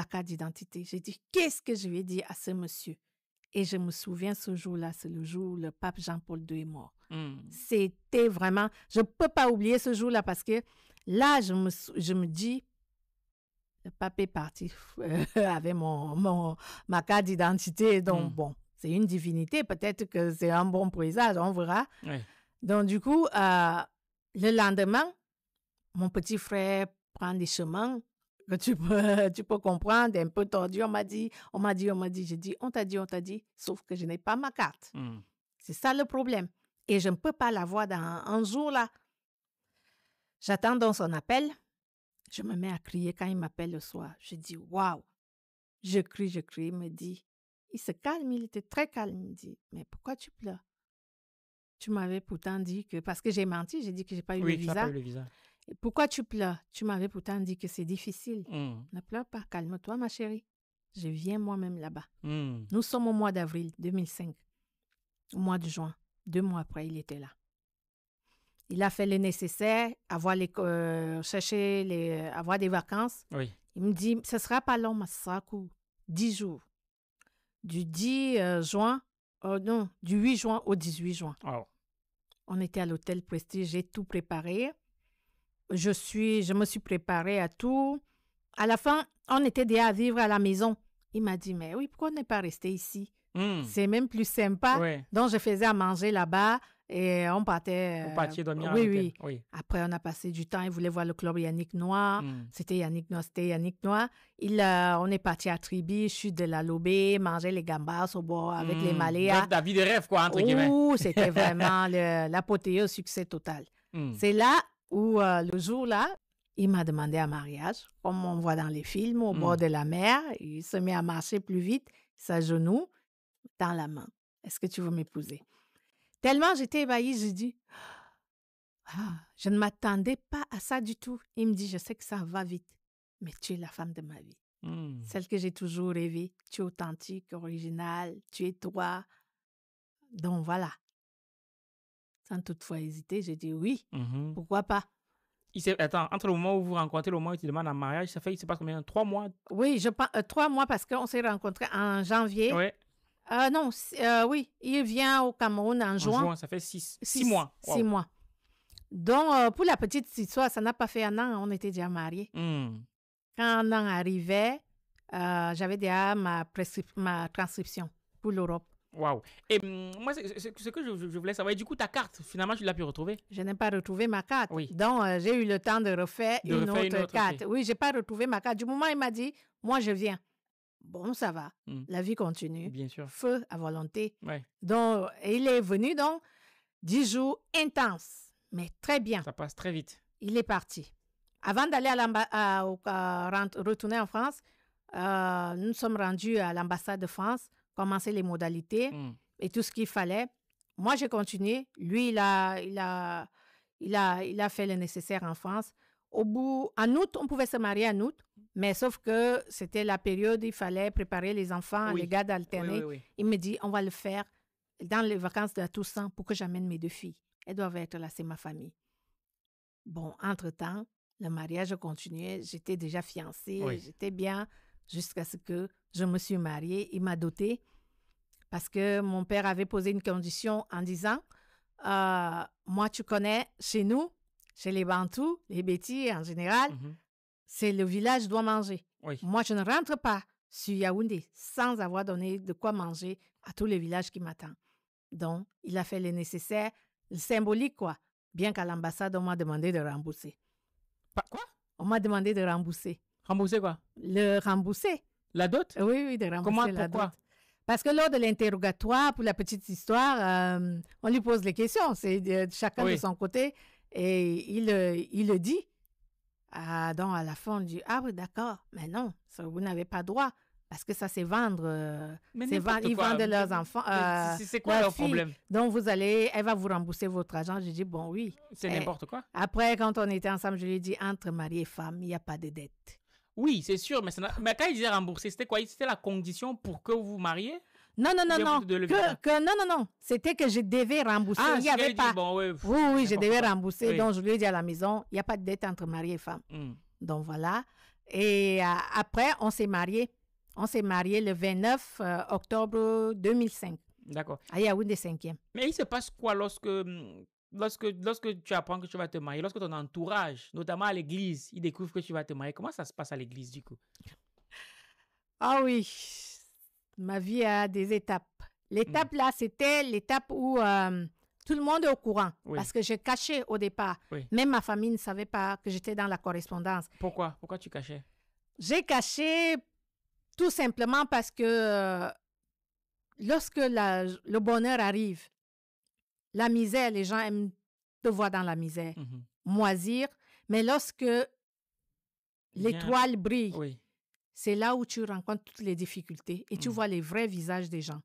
carte d'identité. J'ai dit, qu'est-ce que je vais dire à ce monsieur? Et je me souviens ce jour-là, c'est le jour où le pape Jean-Paul II est mort. Mm. C'était vraiment... Je ne peux pas oublier ce jour-là parce que là, je me, dis, le pape est parti <laughs> avec mon, mon, ma carte d'identité. Donc, mm. bon, c'est une divinité. Peut-être que c'est un bon présage, on verra. Donc, du coup, euh, le lendemain, mon petit frère prend des chemins que tu peux, <laughs> tu peux comprendre, un peu tordu. On m'a dit, on m'a dit, on m'a dit, j'ai dit, on t'a dit, on t'a dit, sauf que je n'ai pas ma carte. Mm. C'est ça le problème et je ne peux pas la voir dans un jour là. J'attends donc son appel. Je me mets à crier quand il m'appelle le soir. Je dis Waouh Je crie, je crie. Il me dit Il se calme, il était très calme. Il me dit Mais pourquoi tu pleures Tu m'avais pourtant dit que. Parce que j'ai menti, j'ai dit que j'ai pas eu oui, Pas eu le visa. Et pourquoi tu pleures Tu m'avais pourtant dit que c'est difficile. Mmh. Ne pleure pas, calme-toi, ma chérie. Je viens moi-même là-bas. Mmh. Nous sommes au mois d'avril 2005, au mois de juin. Deux mois après, il était là. Il a fait le nécessaire, avoir les, euh, chercher les, euh, avoir des vacances. Il me dit, ce sera pas long, ou Dix jours. Du 10 euh, juin, oh non, du 8 juin au 18 juin. On était à l'hôtel Prestige, j'ai tout préparé. Je suis, je me suis préparée à tout. À la fin, on était déjà à vivre à la maison. Il m'a dit, mais oui, pourquoi on n'est pas resté ici? Hmm. C'est même plus sympa. Donc, je faisais à manger là-bas et on partait. Euh, oui, oui, Après, on a passé du temps. il voulait voir le club Yannick Noir. Hmm. C'était Yannick Noir, c'était Yannick Noir. Il, euh, on est parti à Tribi, chute de la Lobé manger les gambas au bord avec les hmm. Maléas. la David de rêve, quoi, entre guillemets. c'était <laughs> vraiment l'apothéose succès total. C'est là où, euh, le jour-là, il m'a demandé un mariage, comme on voit dans les films, au bord de la mer. Il se met à marcher plus vite, s'agenouille dans la main. Est-ce que tu veux m'épouser? Tellement j'étais ébahie, j'ai dit, «Ah, je ne m'attendais pas à ça du tout. Il me dit, je sais que ça va vite, mais tu es la femme de ma vie. Mmh. Celle que j'ai toujours rêvée. Tu es authentique, originale, tu es toi. Donc voilà. Sans toutefois hésiter, j'ai dit oui, mmh pourquoi pas. Il attends, entre le moment où vous vous rencontrez, le moment où tu demandes un mariage, ça fait, il se pas combien Trois mois Oui, je euh, trois mois parce qu'on s'est rencontrés en janvier. Ouais. Ah non, euh, oui, il vient au Cameroun en, en juin. ça fait six, mois. Six mois. Donc, euh, pour la petite histoire, ça n'a pas fait un an, on était déjà mariés. Hmm. Quand un an arrivait, j'avais déjà ma, transcription pour l'Europe. Waouh. Et hmm, moi, ce que je, voulais savoir, du coup, ta carte, finalement, tu l'as pu retrouver Je n'ai pas retrouvé ma carte. Oui. Donc, j'ai eu le temps de refaire, une, autre carte. Oui, Oui, j'ai pas retrouvé ma carte. Du moment où il m'a dit, moi, je viens. Bon, ça va. Mmh. La vie continue. Bien sûr. Feu à volonté. Donc, il est venu, donc, dix jours intenses, mais très bien. Ça passe très vite. Il est parti. Avant d'aller à, à, retourner en France, euh, nous sommes rendus à l'ambassade de France, commencer les modalités mmh. et tout ce qu'il fallait. Moi, j'ai continué. Lui, il a, il a, il a, il a fait le nécessaire en France. Au bout, en août, on pouvait se marier en août. Mais sauf que c'était la période, il fallait préparer les enfants, les gars d'alterner. il me dit, on va le faire dans les vacances de Toussaint pour que j'amène mes deux filles. Elles doivent être là, c'est ma famille. Bon, entre-temps, le mariage continuait. J'étais déjà fiancée, j'étais bien jusqu'à ce que je me suis mariée. Il m'a dotée parce que mon père avait posé une condition en disant, euh, moi, tu connais chez nous, chez les Bantous, les Bétis en général, mm-hmm c'est le village doit manger. Moi, je ne rentre pas sur Yaoundé sans avoir donné de quoi manger à tous les villages qui m'attendent. Donc, il a fait le nécessaire, le symbolique, quoi. Bien qu'à l'ambassade, on m'a demandé de rembourser. quoi? On m'a demandé de rembourser. Rembourser quoi? Le rembourser. La dot? Oui, oui, de rembourser Comment, la pourquoi? Parce que lors de l'interrogatoire, pour la petite histoire, euh, on lui pose les questions. C'est euh, chacun de son côté. Et il, euh, il le dit. Ah, donc, à la fin, du dit, ah oui, d'accord, mais non, vous n'avez pas droit. Parce que ça, c'est vendre. Euh, c'est vendre ils vendent leurs enfants. Euh, c'est quoi leur problème? Donc, vous allez, elle va vous rembourser votre argent. Je dis, bon, oui. C'est n'importe quoi. Après, quand on était ensemble, je lui ai dit, entre mari et femme, il n'y a pas de dette. Oui, c'est sûr, mais, mais quand il disait rembourser, c'était quoi? C'était la condition pour que vous vous mariez? Non, non, non, non. Que, que, non, C'était que je devais rembourser. Ah, il y avait pas. oui, oui, je devais rembourser. Donc, je lui ai dit à la maison, il n'y a pas de dette entre mari et femme. Hmm. Donc, voilà. Et euh, après, on s'est mariés. On s'est marié le 29 euh, octobre 2005. D'accord. À Yaoundé 5e. Mais il se passe quoi lorsque, hmm, lorsque, lorsque tu apprends que tu vas te marier, lorsque ton entourage, notamment à l'église, il découvre que tu vas te marier? Comment ça se passe à l'église, du coup? Ah oui, ma vie a des étapes. L'étape mm. là, c'était l'étape où euh, tout le monde est au courant. Parce que j'ai caché au départ. Même ma famille ne savait pas que j'étais dans la correspondance. Pourquoi Pourquoi tu cachais J'ai caché tout simplement parce que euh, lorsque la, le bonheur arrive, la misère, les gens aiment te voir dans la misère, mm-hmm. moisir. Mais lorsque l'étoile brille, c'est là où tu rencontres toutes les difficultés et tu mmh. vois les vrais visages des gens.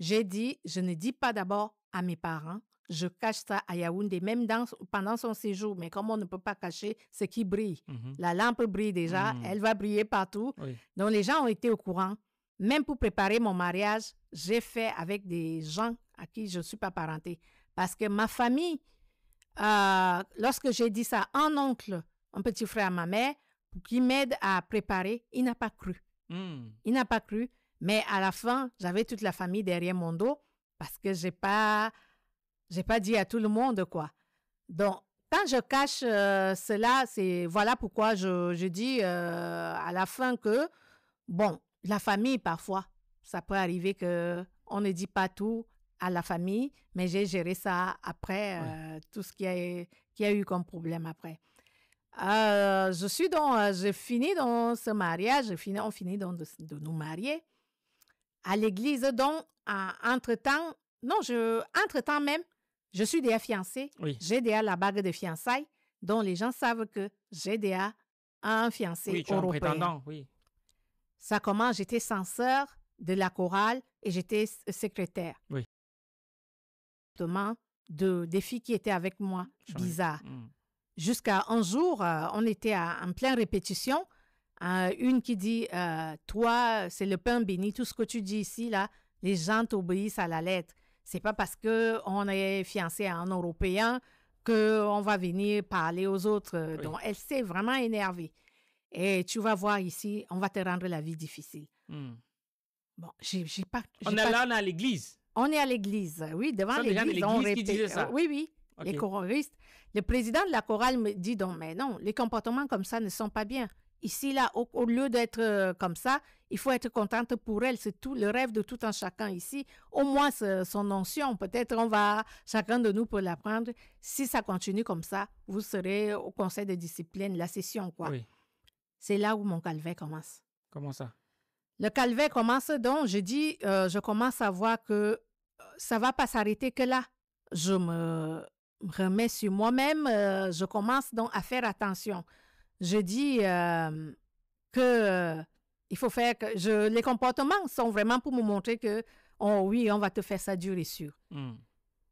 J'ai dit, je ne dis pas d'abord à mes parents, je cache ça à Yaoundé, même pendant son séjour. Mais comme on ne peut pas cacher ce qui brille, mmh la lampe brille déjà, mmh. elle va briller partout. Donc les gens ont été au courant. Même pour préparer mon mariage, j'ai fait avec des gens à qui je ne suis pas parentée. Parce que ma famille, euh, lorsque j'ai dit ça, un oncle, un petit frère à ma mère, qui m'aide à préparer, il n'a pas cru. Hmm. Il n'a pas cru. Mais à la fin, j'avais toute la famille derrière mon dos parce que j'ai pas, j'ai pas dit à tout le monde quoi. Donc quand je cache euh, cela, c'est voilà pourquoi je, je dis euh, à la fin que bon, la famille parfois, ça peut arriver que on ne dit pas tout à la famille, mais j'ai géré ça après euh, tout ce qui a qui a eu comme problème après. Euh, je suis donc, euh, j'ai fini dans ce mariage, fini, on finit dans de, nous marier à l'église. Donc, entre-temps, non, je, entre-temps même, je suis déjà fiancée. Oui. J'ai déjà la bague de fiançailles, dont les gens savent que j'ai déjà un fiancé oui, tu Un prétendant, oui. Ça commence, j'étais censeur de la chorale et j'étais secrétaire. Oui. De, des filles qui étaient avec moi, bizarre. Jusqu'à un jour, euh, on était en pleine répétition. Euh, une qui dit euh, Toi, c'est le pain béni, tout ce que tu dis ici, là, les gens t'obéissent à la lettre. C'est pas parce que on est fiancé à un Européen qu'on va venir parler aux autres. Donc, elle s'est vraiment énervée. Et tu vas voir ici, on va te rendre la vie difficile. Hmm. Bon, j'ai pas. On est là, on est à l'église. On est à l'église, oui, devant l'église. On répète. Qui ça. Oui, oui. Les choristes. Le président de la chorale me dit donc, mais non, les comportements comme ça ne sont pas bien. Ici, là, au, lieu d'être euh, comme ça, il faut être contente pour elle. C'est tout le rêve de tout un chacun ici. Au moins, son notion. Peut-être on va, chacun de nous peut l'apprendre. Si ça continue comme ça, vous serez au conseil de discipline, la session, quoi. C'est là où mon calvaire commence. Comment ça? Le calvaire commence donc, je dis, euh, je commence à voir que euh, ça va pas s'arrêter que là. Je me, remets sur moi-même, euh, je commence donc à faire attention. Je dis euh, que euh, il faut faire que les comportements sont vraiment pour me montrer que oh oui, on va te faire ça dur et sûr. Hmm.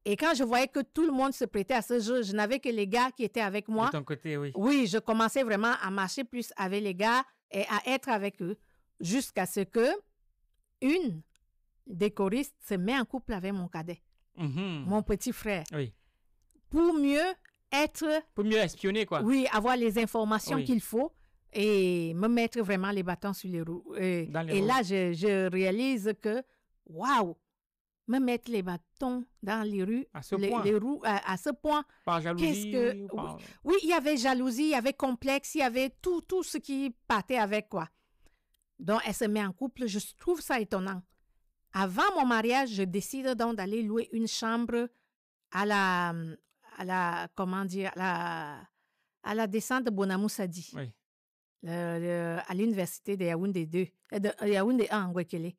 Et quand je voyais que tout le monde se prêtait à ce jeu, je n'avais que les gars qui étaient avec moi. De ton côté, oui. Oui, je commençais vraiment à marcher plus avec les gars et à être avec eux jusqu'à ce que une des choristes se met en couple avec mon cadet, mm-hmm. mon petit frère. Oui pour mieux être... Pour mieux espionner, quoi. Oui, avoir les informations qu'il faut et me mettre vraiment les bâtons sur les roues. et là, je, je, réalise que, waouh, me mettre les bâtons dans les rues, à ce les, point. roues, à, ce point. Par jalousie. Oui, il y avait jalousie, il y avait complexe, il y avait tout, tout ce qui partait avec quoi. Donc, elle se met en couple. Je trouve ça étonnant. Avant mon mariage, je décide donc d'aller louer une chambre à la, à la, comment dire, à la, à la descente de Bonamou Sadi. à l'université de Yaoundé 2, euh, de 1 euh,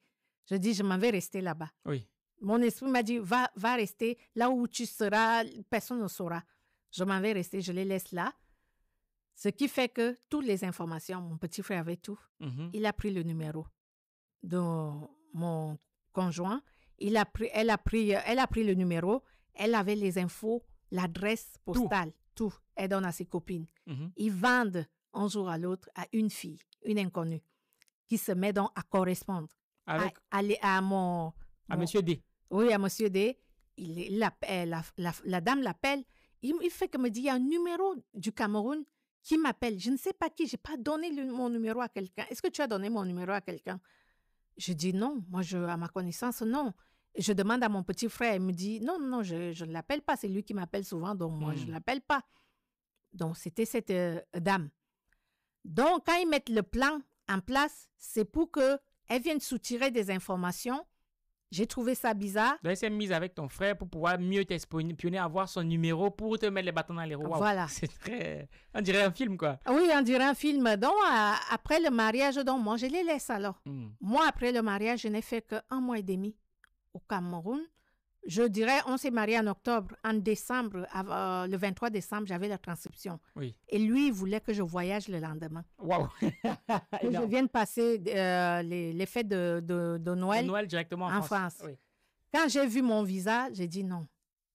Je dis, je m'en vais rester là-bas. Oui. Mon esprit m'a dit, va, va rester là où tu seras, personne ne saura. Je m'en vais rester, je les laisse là. Ce qui fait que toutes les informations, mon petit frère avait tout. Mm-hmm. Il a pris le numéro de mon conjoint. Il a pris, elle, a pris, euh, elle a pris le numéro. Elle avait les infos l'adresse postale, tout. tout. Elle donne à ses copines. Mhm. Ils vendent un jour à l'autre à une fille, une inconnue, qui se met donc à correspondre. Avec... À, mon, à Monsieur D. Oui, à Monsieur D. Il, la, dame l'appelle. Il, fait que me dit, qu'il y a un numéro du Cameroun qui m'appelle. Je ne sais pas qui, j'ai pas donné mon numéro à quelqu'un. Est-ce que tu as donné mon numéro à quelqu'un? Je dis non. Moi, je, à ma connaissance, non. Je demande à mon petit frère, il me dit, non, non, je, je ne l'appelle pas, c'est lui qui m'appelle souvent, donc moi, je ne hmm. l'appelle pas. Donc, c'était cette euh, dame. Donc, quand ils mettent le plan en place, c'est pour qu'elle vienne soutirer des informations. J'ai trouvé ça bizarre. elle s'est mise avec ton frère pour pouvoir mieux t'espionner, avoir son numéro pour te mettre les bâtons dans les roues. Voilà. <laughs> C'est très. On dirait un film, quoi. Oui, on dirait un film. Donc, après le mariage, donc, moi, je les laisse alors. Hmm. Moi, après le mariage, je n'ai fait qu'un mois et demi au Cameroun. Je dirais, on s'est marié en octobre. En décembre, euh, le 23 décembre, j'avais la transcription. Oui. Et lui, il voulait que je voyage le lendemain. Waouh! <laughs> que je vienne passer euh, les, fêtes de, Noël. Noël directement en, France. Quand j'ai vu mon visa, j'ai dit non.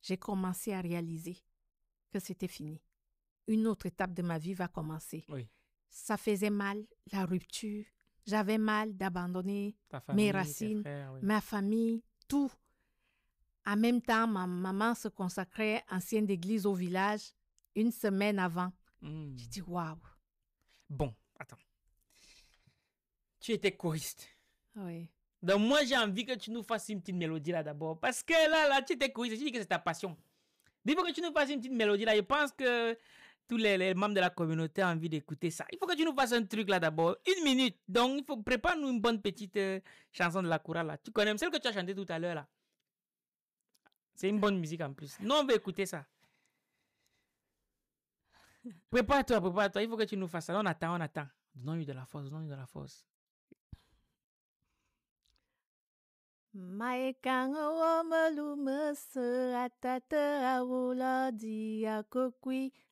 J'ai commencé à réaliser que c'était fini. Une autre étape de ma vie va commencer. Oui. Ça faisait mal, la rupture. J'avais mal d'abandonner mes racines, ma famille, tout. En même temps, ma maman se consacrait ancienne d'église au village une semaine avant. Hmm. J'ai dit waouh. Bon, attends. Tu étais choriste. Oui. Donc moi j'ai envie que tu nous fasses une petite mélodie là d'abord parce que là là tu étais choriste, Je dis que c'est ta passion. Dis-moi que tu nous fasses une petite mélodie là, je pense que tous les, membres de la communauté ont envie d'écouter ça. Il faut que tu nous fasses un truc là d'abord. Une minute. Donc, il faut prépare-nous une bonne petite euh, chanson de la coura là. Tu connais celle que tu as chantée tout à l'heure là. C'est une bonne musique en plus. Non, on veut écouter ça. Prépare-toi, prépare-toi. Il faut que tu nous fasses ça. on attend, on attend. avons eu de la force, avons eu de la force.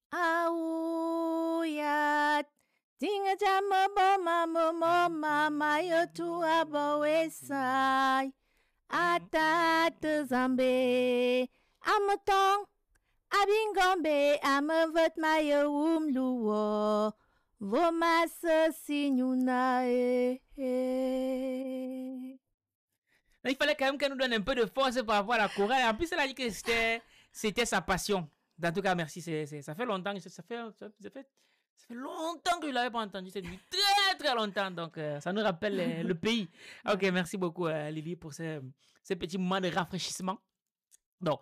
Aouyat. tinga jama boma momo mama yotu esai, atat ah, zambe amatong abingombe amavot mayo umluo vomas sinyuna il fallait quand même qu'elle nous donne un peu de force pour rapport la chorale. En plus, elle a dit que c'était sa passion. En tout cas, merci. ça fait longtemps. Ça fait, fait, fait longtemps que je ne l'avais pas entendu. C'est très, très longtemps. Donc, euh, ça nous rappelle euh, le <laughs> pays. OK, merci beaucoup, euh, Lily, pour ces ce, petit moment de rafraîchissement. Donc,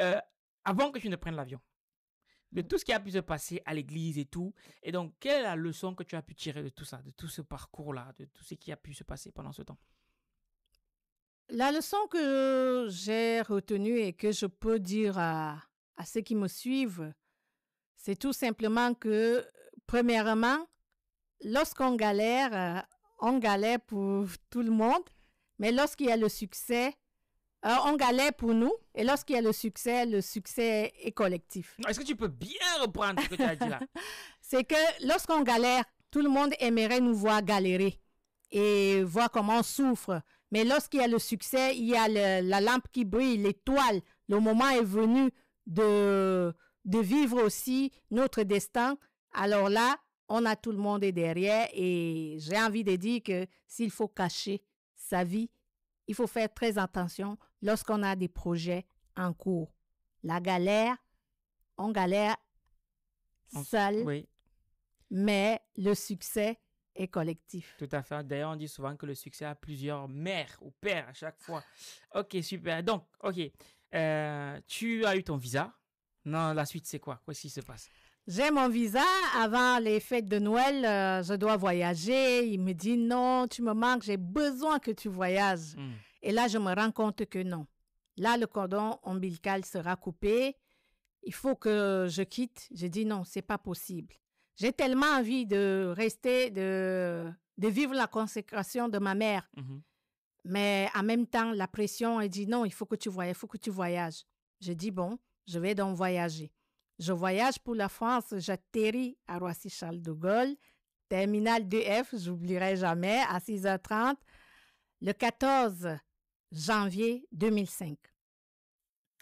euh, avant que tu ne prennes l'avion, de tout ce qui a pu se passer à l'église et tout, et donc, quelle est la leçon que tu as pu tirer de tout ça, de tout ce parcours-là, de tout ce qui a pu se passer pendant ce temps La leçon que j'ai retenue et que je peux dire à à ceux qui me suivent, c'est tout simplement que, premièrement, lorsqu'on galère, euh, on galère pour tout le monde, mais lorsqu'il y a le succès, euh, on galère pour nous, et lorsqu'il y a le succès, le succès est collectif. Est-ce que tu peux bien reprendre ce que tu as dit là <laughs> C'est que lorsqu'on galère, tout le monde aimerait nous voir galérer et voir comment on souffre. Mais lorsqu'il y a le succès, il y a la lampe qui brille, l'étoile, le moment est venu de, de vivre aussi notre destin, alors là, on a tout le monde derrière et j'ai envie de dire que s'il faut cacher sa vie, il faut faire très attention lorsqu'on a des projets en cours. La galère, on galère seul, mais le succès est collectif. Tout à fait. D'ailleurs, on dit souvent que le succès a plusieurs mères ou pères à chaque fois. Ok, super. Donc, ok, euh, tu as eu ton visa. Non, la suite, c'est quoi Qu'est-ce qui se passe j'ai mon visa avant les fêtes de Noël, euh, je dois voyager. Il me dit non, tu me manques, j'ai besoin que tu voyages. Hmm. Et là, je me rends compte que non. Là, le cordon ombilical sera coupé. Il faut que je quitte. J'ai dit non, c'est pas possible. J'ai tellement envie de rester, de, vivre la consécration de ma mère. Mhm. Mais en même temps, la pression, elle dit non, il faut que tu voyages, il faut que tu voyages. Je dis bon, je vais donc voyager. Je voyage pour la France, j'atterris à Roissy-Charles de Gaulle, terminal 2F, j'oublierai jamais, à 6h30, le 14 janvier 2005.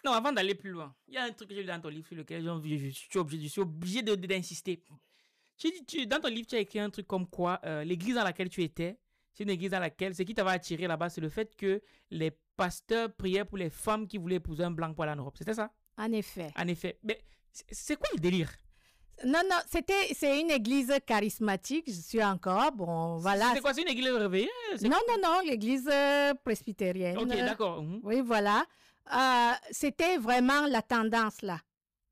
Non, avant d'aller plus loin, il y a un truc que j'ai lu dans ton livre sur lequel je, suis obligé, suis obligé d'insister. Tu, dans ton livre, tu as écrit un truc comme quoi euh, l'église dans laquelle tu étais c'est une église à laquelle ce qui t'avait attiré là-bas, c'est le fait que les pasteurs priaient pour les femmes qui voulaient épouser un blanc pour aller en Europe. C'était ça En effet. En effet. Mais c'est quoi le délire non, non, c'était, c'est une église charismatique, je suis encore, bon, voilà. C'est quoi, c'est une église réveillée Non, non, non, l'église euh, presbytérienne. Ok, d'accord. Mhm. Oui, voilà. Euh, c'était vraiment la tendance là,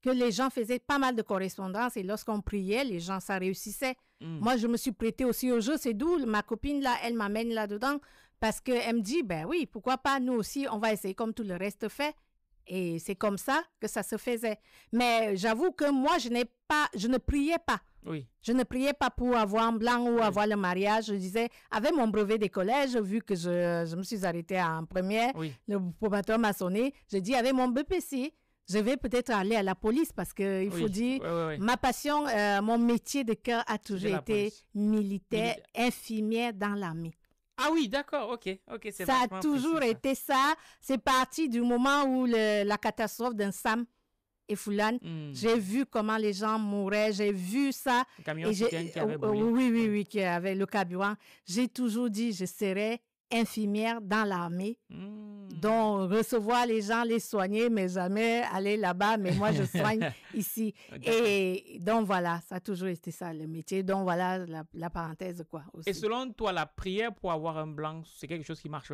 que les gens faisaient pas mal de correspondances et lorsqu'on priait, les gens, ça réussissait. Mm. Moi, je me suis prêtée aussi au jeu. C'est d'où ma copine, là, elle m'amène là-dedans parce qu'elle me dit, ben oui, pourquoi pas, nous aussi, on va essayer comme tout le reste fait. Et c'est comme ça que ça se faisait. Mais j'avoue que moi, je n'ai pas, je ne priais pas. Oui. Je ne priais pas pour avoir un blanc ou avoir le mariage. Je disais, avec mon brevet des collèges, vu que je, je me suis arrêtée en première, le promoteur m'a sonné, je dis, avec mon BPC, je vais peut-être aller à la police parce que il faut dire ma passion, euh, mon métier de cœur a toujours été militaire, infirmière dans l'armée. Ah oui, d'accord, ok, ok, ça a toujours été ça. C'est parti du moment où la catastrophe d'un Sam et Foulane, hmm. j'ai vu comment les gens mouraient, j'ai vu ça. Le camion qui avait Oui, oui, oui, qui avait le camion. J'ai toujours dit, je serai infirmière dans l'armée. dont mmh. Donc, recevoir les gens, les soigner, mais jamais aller là-bas, mais moi, je soigne <laughs> ici. Et donc, voilà, ça a toujours été ça, le métier. Donc, voilà la, parenthèse, quoi. Et selon toi, la prière pour avoir un blanc, c'est quelque chose qui marche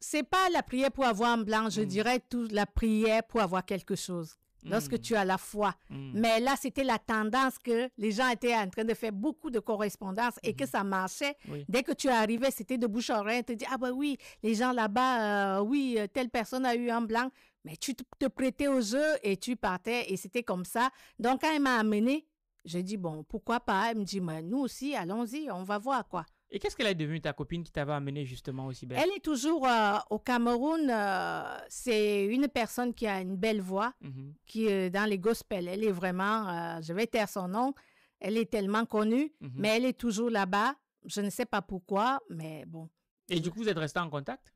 c'est pas la prière pour avoir un blanc, je mmh. dirais toute la prière pour avoir quelque chose lorsque mm. tu as la foi. Mm. Mais là, c'était la tendance que les gens étaient en train de faire beaucoup de correspondances et que mm-hmm. ça marchait. Dès que tu arrivais, c'était de bouche à oreille. Tu dis, ah ben oui, les gens là-bas, euh, oui, euh, telle personne a eu un blanc. Mais tu te prêtais au jeu et tu partais et c'était comme ça. Donc, quand elle m'a amené, je dis bon, pourquoi pas? Elle me dit, mais nous aussi, allons-y, on va voir quoi. Et qu'est-ce qu'elle est devenue, ta copine qui t'avait amené justement aussi belle Elle est toujours euh, au Cameroun. Euh, c'est une personne qui a une belle voix, mm-hmm. qui est euh, dans les gospels. Elle est vraiment, je vais taire son nom, elle est tellement connue, mm-hmm. mais elle est toujours là-bas. Je ne sais pas pourquoi, mais bon. Et du coup, vous êtes resté en contact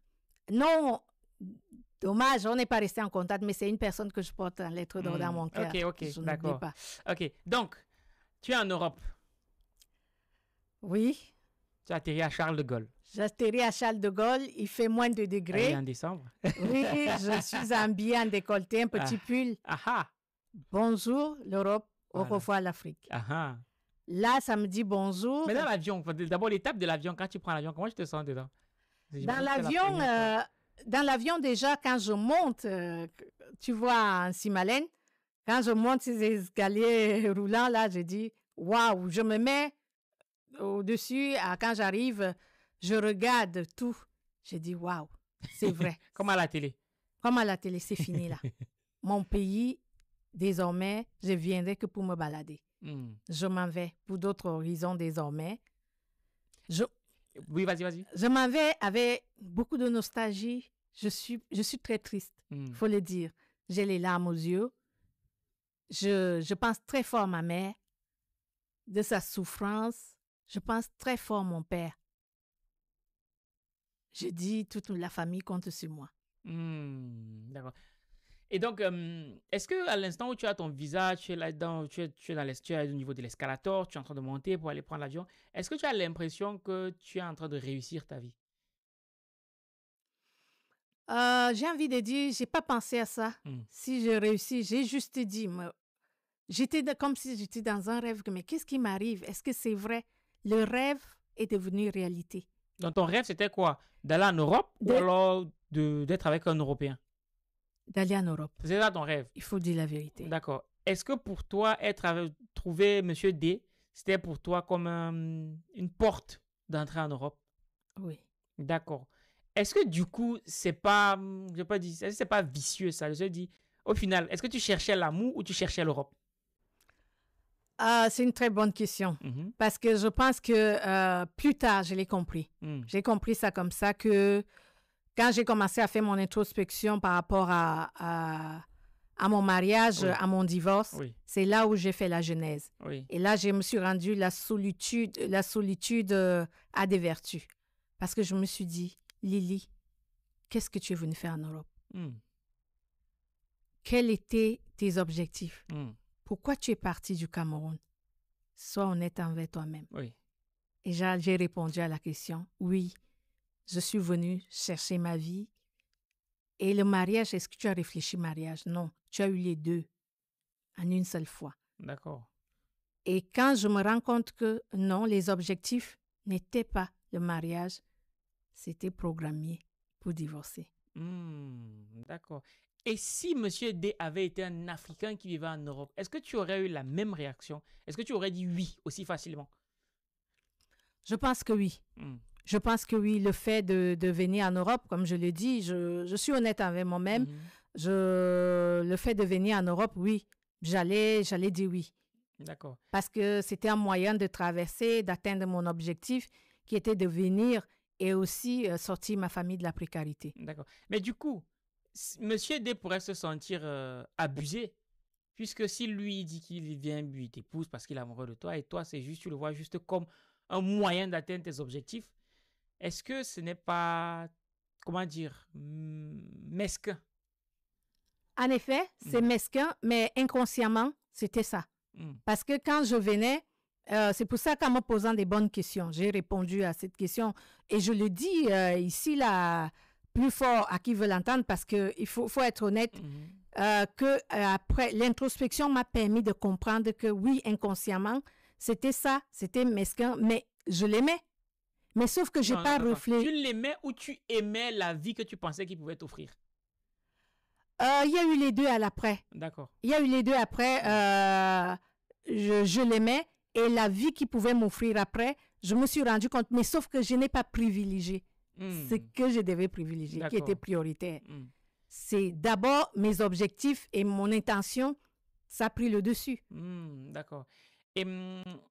Non, Dommage, on n'est pas resté en contact, mais c'est une personne que je porte en lettre d'or dans mm. mon cœur. Ok, ok, d'accord. Ok, donc, tu es en Europe. Oui. Tu atterris à Charles de Gaulle. J'atterris à Charles de Gaulle, il fait moins de degrés. en décembre. oui, je suis un bien décolleté, un petit ah. pull. Ah ah. Bonjour l'Europe, au revoir l'Afrique. Là, ça me dit bonjour. Mais dans l'avion, d'abord l'étape de l'avion, quand tu prends l'avion, comment je te sens dedans Dans l'avion, euh, dans l'avion déjà, quand je monte, euh, tu vois, en Simalène, quand je monte ces escaliers roulants, là, je dis, waouh, je me mets au-dessus quand j'arrive, je regarde tout. J'ai dit, waouh, c'est vrai. <laughs> Comme à la télé. Comme à la télé, c'est fini là. <laughs> Mon pays, désormais, je viendrai que pour me balader. Hmm. Je m'en vais pour d'autres horizons désormais. Je, oui, vas-y, vas-y. Je m'en vais avec beaucoup de nostalgie. Je suis, je suis très triste, il hmm. faut le dire. J'ai les larmes aux yeux. Je, je pense très fort à ma mère, de sa souffrance, je pense très fort mon père. Je dis, toute la famille compte sur moi. Mmh, d'accord. Et donc, euh, est-ce que à l'instant où tu as ton visage tu es là-dedans, tu es, tu es, dans au niveau de l'escalator, tu es en train de monter pour aller prendre l'avion, est-ce que tu as l'impression que tu es en train de réussir ta vie euh, J'ai envie de dire, j'ai pas pensé à ça. Mmh. Si je réussis, j'ai juste dit, j'étais comme si j'étais dans un rêve. Mais qu'est-ce qui m'arrive Est-ce que c'est vrai le rêve est devenu réalité. Donc ton rêve, c'était quoi D'aller en Europe de... ou alors d'être avec un Européen D'aller en Europe. C'est ça, ton rêve. Il faut dire la vérité. D'accord. Est-ce que pour toi, être trouver M. D, c'était pour toi comme une porte d'entrée en Europe Oui. D'accord. Est-ce que du coup, c'est pas, je pas c'est pas vicieux ça. Je dis, au final, est-ce que tu cherchais l'amour ou tu cherchais l'Europe ah, c'est une très bonne question mhm. parce que je pense que euh, plus tard, je l'ai compris. Mm. J'ai compris ça comme ça que quand j'ai commencé à faire mon introspection par rapport à, à, mon mariage, à mon divorce, c'est là où j'ai fait la genèse. Et là, je me suis rendue la solitude, la solitude euh, des vertus parce que je me suis dit, Lily, qu'est-ce que tu es venue faire en Europe mm. Quels étaient tes objectifs mm pourquoi tu es parti du Cameroun Sois honnête envers toi-même. Oui. Et j'ai répondu à la question, oui, je suis venu chercher ma vie. Et le mariage, est-ce que tu as réfléchi mariage Non, tu as eu les deux en une seule fois. D'accord. Et quand je me rends compte que non, les objectifs n'étaient pas le mariage, c'était programmé pour divorcer. Hmm, D'accord. Et si Monsieur D avait été un Africain qui vivait en Europe, est-ce que tu aurais eu la même réaction Est-ce que tu aurais dit oui aussi facilement Je pense que oui. Hmm. Je pense que oui, le fait de, venir en Europe, comme je l'ai dit, je, suis honnête avec moi-même. Hmm. Je le fait de venir en Europe, oui, j'allais j'allais dire oui. D'accord. Parce que c'était un moyen de traverser, d'atteindre mon objectif, qui était de venir et aussi euh, sortir ma famille de la précarité. D'accord. Mais du coup, Monsieur D pourrait se sentir euh, abusé. Puisque s'il lui dit qu'il vient lui t'épouse parce qu'il est amoureux de toi et toi c'est juste tu le vois juste comme un moyen d'atteindre tes objectifs, est-ce que ce n'est pas comment dire mesquin En effet, c'est mm. mesquin, mais inconsciemment c'était ça. Mm. Parce que quand je venais, euh, c'est pour ça qu'en me posant des bonnes questions, j'ai répondu à cette question et je le dis euh, ici là plus fort à qui veut l'entendre parce qu'il faut, faut être honnête. Mhm. Euh, que euh, après l'introspection m'a permis de comprendre que oui inconsciemment c'était ça c'était mesquin mais je l'aimais mais sauf que je n'ai pas réfléchi tu l'aimais ou tu aimais la vie que tu pensais qu'il pouvait t'offrir euh, il y a eu les deux à l'après. D'accord. Il y a eu les deux après. Mhm. je, je l'aimais et la vie qu'il pouvait m'offrir après, je me suis rendu compte. Mais sauf que je n'ai pas privilégié. Hmm. Ce que je devais privilégier, qui était prioritaire. Hmm. C'est d'abord mes objectifs et mon intention, ça a pris le dessus. Hmm, d'accord. Et,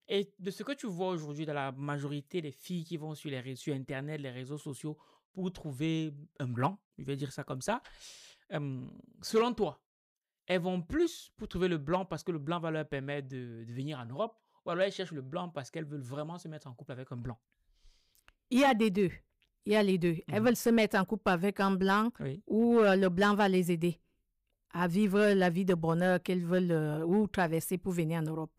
et, de ce que tu vois aujourd'hui dans la majorité des filles qui vont sur, les, réseaux Internet, les réseaux sociaux, pour trouver un blanc, je vais dire ça comme ça, selon toi, elles vont plus pour trouver le blanc parce que le blanc va leur permettre de, de venir en Europe, ou alors elles cherchent le blanc parce qu'elles veulent vraiment se mettre en couple avec un blanc Il y a des deux. Il y a les deux. Elles mm. veulent se mettre en couple avec un blanc ou euh, le blanc va les aider à vivre la vie de bonheur qu'elles veulent euh, ou traverser pour venir en Europe.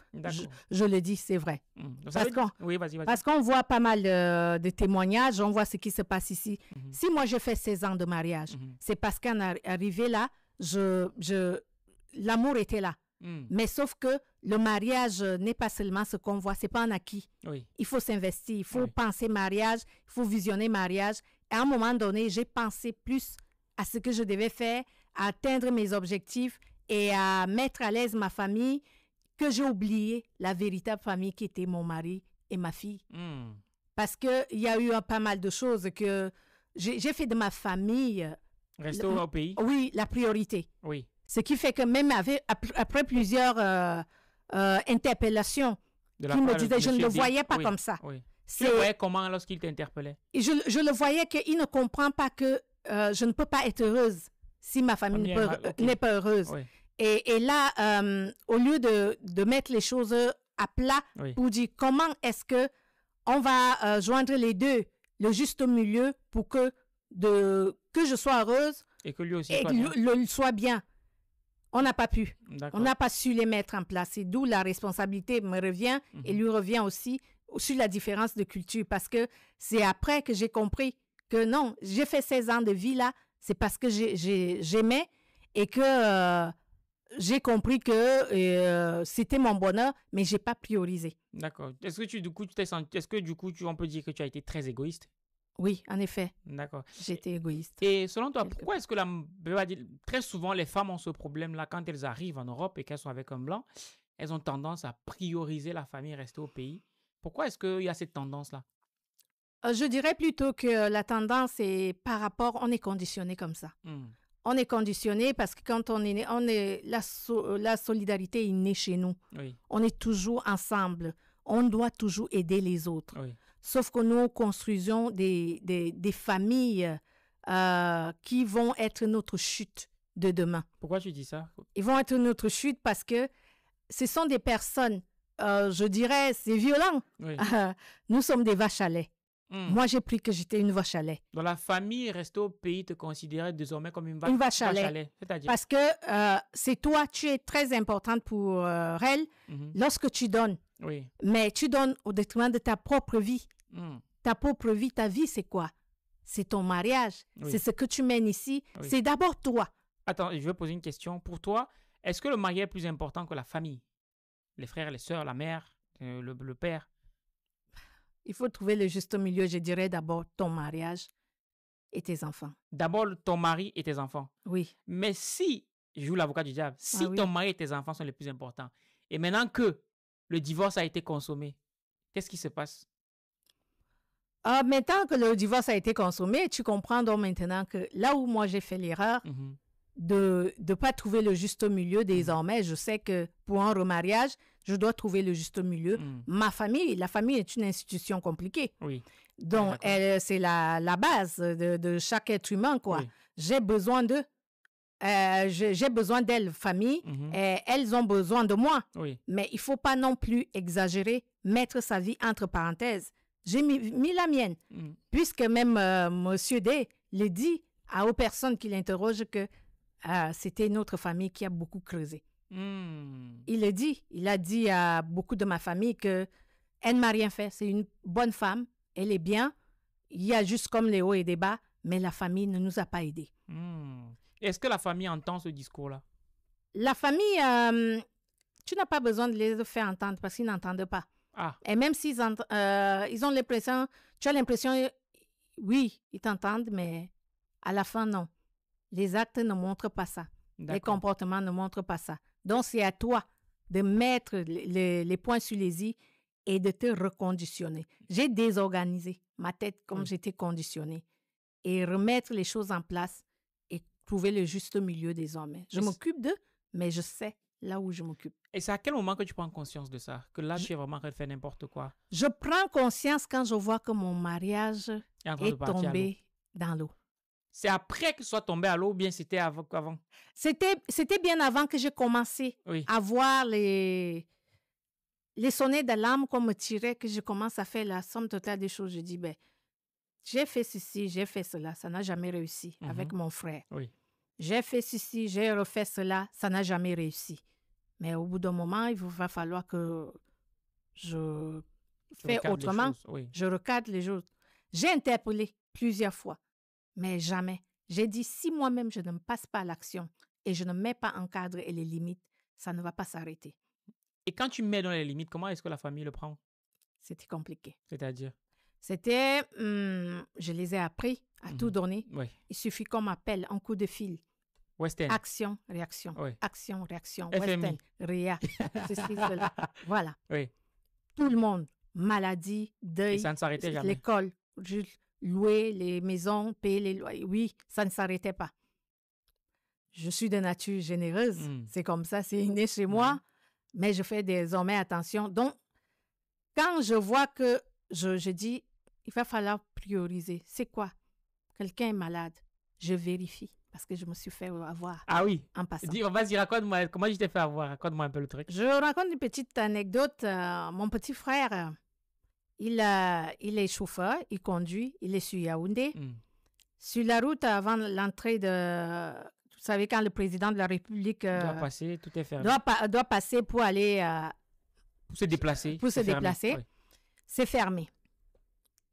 Je, le dis, c'est vrai. Mm. parce qu'on voit pas mal euh, de témoignages, on voit ce qui se passe ici. Mm-hmm. Si moi je fais 16 ans de mariage, mm-hmm. c'est parce qu'en arrivé là, je, je l'amour était là. Mm. Mais sauf que le mariage n'est pas seulement ce qu'on voit, c'est pas un acquis. Il faut s'investir, il faut penser mariage, il faut visionner mariage. Et à un moment donné, j'ai pensé plus à ce que je devais faire, à atteindre mes objectifs et à mettre à l'aise ma famille que j'ai oublié la véritable famille qui était mon mari et ma fille. Hmm. Parce Parce qu'il y a eu pas mal de choses que j'ai fait de ma famille. restons au pays. Oui, la priorité. Oui. Ce qui fait que même après plusieurs euh, euh, interpellation qui me disait, je ne le voyais pas comme ça. Oui. Tu voyais comment lorsqu'il t'interpellait je, je, le voyais qu'il ne comprend pas que euh, je ne peux pas être heureuse si ma famille n'est pas, heureuse. Et, là, euh, au lieu de, mettre les choses à plat pour dire comment est-ce que on va joindre les deux, le juste milieu pour que de que je sois heureuse et que lui aussi soit bien. On n'a pas pu. On n'a pas su les mettre en place. Et d'où la responsabilité me revient mhm. et lui revient aussi sur la différence de culture. Parce que c'est après que j'ai compris que non, j'ai fait 16 ans de vie là, c'est parce que j'aimais et que euh, j'ai compris que euh, c'était mon bonheur, mais j'ai pas priorisé. D'accord. Est-ce que tu, du coup, tu t'es est-ce que du coup, tu, on peut dire que tu as été très égoïste oui, en effet. D'accord. J'étais égoïste. Et selon toi, pourquoi est-ce que la, très souvent les femmes ont ce problème-là quand elles arrivent en Europe et qu'elles sont avec un blanc, elles ont tendance à prioriser la famille, rester au pays. Pourquoi est-ce qu'il y a cette tendance-là euh, Je dirais plutôt que la tendance est par rapport, on est conditionné comme ça. Hmm. On est conditionné parce que quand on est né, on est, la, solidarité est née chez nous. On est toujours ensemble. On doit toujours aider les autres. Oui. Sauf que nous construisons des, familles euh, qui vont être notre chute de demain. Pourquoi tu dis ça Ils vont être notre chute parce que ce sont des personnes, euh, je dirais, c'est violent. <laughs> nous sommes des vaches à lait. Hmm. Moi, j'ai pris que j'étais une vache à lait. Dans la famille, rester au pays te considérait désormais comme une vache, une vache à lait. Parce que euh, c'est toi, tu es très importante pour elle. Mhm. Lorsque tu donnes, mais tu donnes au détriment de ta propre vie. Hmm. Ta propre vie, ta vie, c'est quoi C'est ton mariage. C'est ce que tu mènes ici. C'est d'abord toi. Attends, je veux poser une question. Pour toi, est-ce que le mariage est plus important que la famille Les frères, les sœurs, la mère, euh, le, père Il faut trouver le juste milieu, je dirais d'abord ton mariage et tes enfants. D'abord ton mari et tes enfants. Oui. Mais si, je joue l'avocat du diable, si ah ton mari et tes enfants sont les plus importants, et maintenant que le divorce a été consommé, qu'est-ce qui se passe ah, Maintenant que le divorce a été consommé, tu comprends donc maintenant que là où moi j'ai fait l'erreur mm-hmm. de ne pas trouver le juste milieu mm-hmm. désormais, je sais que pour un remariage, je dois trouver le juste milieu. Mm. Ma famille, la famille est une institution compliquée. Oui. Donc, c'est la, la, base de, chaque être humain, quoi. J'ai besoin de euh, j'ai besoin d'elles, famille, mhm. et euh, elles ont besoin de moi. Mais il faut pas non plus exagérer, mettre sa vie entre parenthèses. J'ai mis, la mienne, mhm. puisque même M. Euh, monsieur D le dit à aux personnes qui l'interrogent que c'était c'était notre famille qui a beaucoup creusé. Hmm. Il le dit. Il a dit à beaucoup de ma famille que elle m'a rien fait. C'est une bonne femme. Elle est bien. Il y a juste comme les hauts et les bas, mais la famille ne nous a pas aidés. Hmm. Est-ce que la famille entend ce discours-là La famille, euh, tu n'as pas besoin de les faire entendre parce qu'ils n'entendent pas. Ah. Et même s'ils euh, ils ont l'impression, tu as l'impression, oui, ils t'entendent, mais à la fin, non. Les actes ne montrent pas ça. Les comportements ne montrent pas ça. Donc, c'est à toi de mettre les, points sur les i et de te reconditionner. J'ai désorganisé ma tête comme j'étais conditionnée et remettre les choses en place trouver le juste milieu désormais. Je m'occupe d'eux, mais je sais là où je m'occupe. Et c'est à quel moment que tu prends conscience de ça Que là, je, tu vraiment en faire n'importe quoi Je prends conscience quand je vois que mon mariage est, tombé dans l'eau. C'est après qu'il soit tombé à l'eau ou bien c'était avant, avant? C'était bien avant que j'ai commencé à voir les, les sonnets d'alarme qu'on me tirait, que je commence à faire la somme totale des choses. Je dis, ben, j'ai fait ceci, j'ai fait cela, ça n'a jamais réussi avec mhm. mon frère. Oui. J'ai fait ceci, j'ai refait cela, ça n'a jamais réussi. Mais au bout d'un moment, il va falloir que je fais autrement. Je recadre les choses. J'ai interpellé plusieurs fois, mais jamais. J'ai dit, si moi-même je ne passe pas à l'action et je ne mets pas en cadre et les limites, ça ne va pas s'arrêter. Et quand tu mets dans les limites, comment est-ce que la famille le prend C'était compliqué. C'est-à-dire C'était, hmm, je les ai appris à tout mmh donner. Il suffit qu'on m'appelle en coup de fil Action, réaction. Action, réaction. FMI. réa. <laughs> Voilà. Tout le monde. Maladie, deuil. ça ne L'école. louer les maisons, payer les loyers. Oui, ça ne s'arrêtait pas. Je suis de nature généreuse. Hmm. C'est comme ça, c'est né chez moi. Hmm. Mais je fais désormais attention. Donc, quand je vois que je, je dis, il va falloir prioriser. C'est quoi? Quelqu'un est malade. Je vérifie parce que je me suis fait avoir. Ah oui. En passant. vas-y, raconte-moi comment je t'ai fait avoir. Raconte-moi un peu le truc. Je raconte une petite anecdote. Euh, mon petit frère, euh, il, euh, il est chauffeur, il conduit, il est sur Yaoundé. Hmm. Sur la route avant l'entrée de. Vous savez, quand le président de la République. doit passer, tout est fermé. Doit, doit passer pour aller. pour se déplacer. Pour se déplacer. C'est fermé.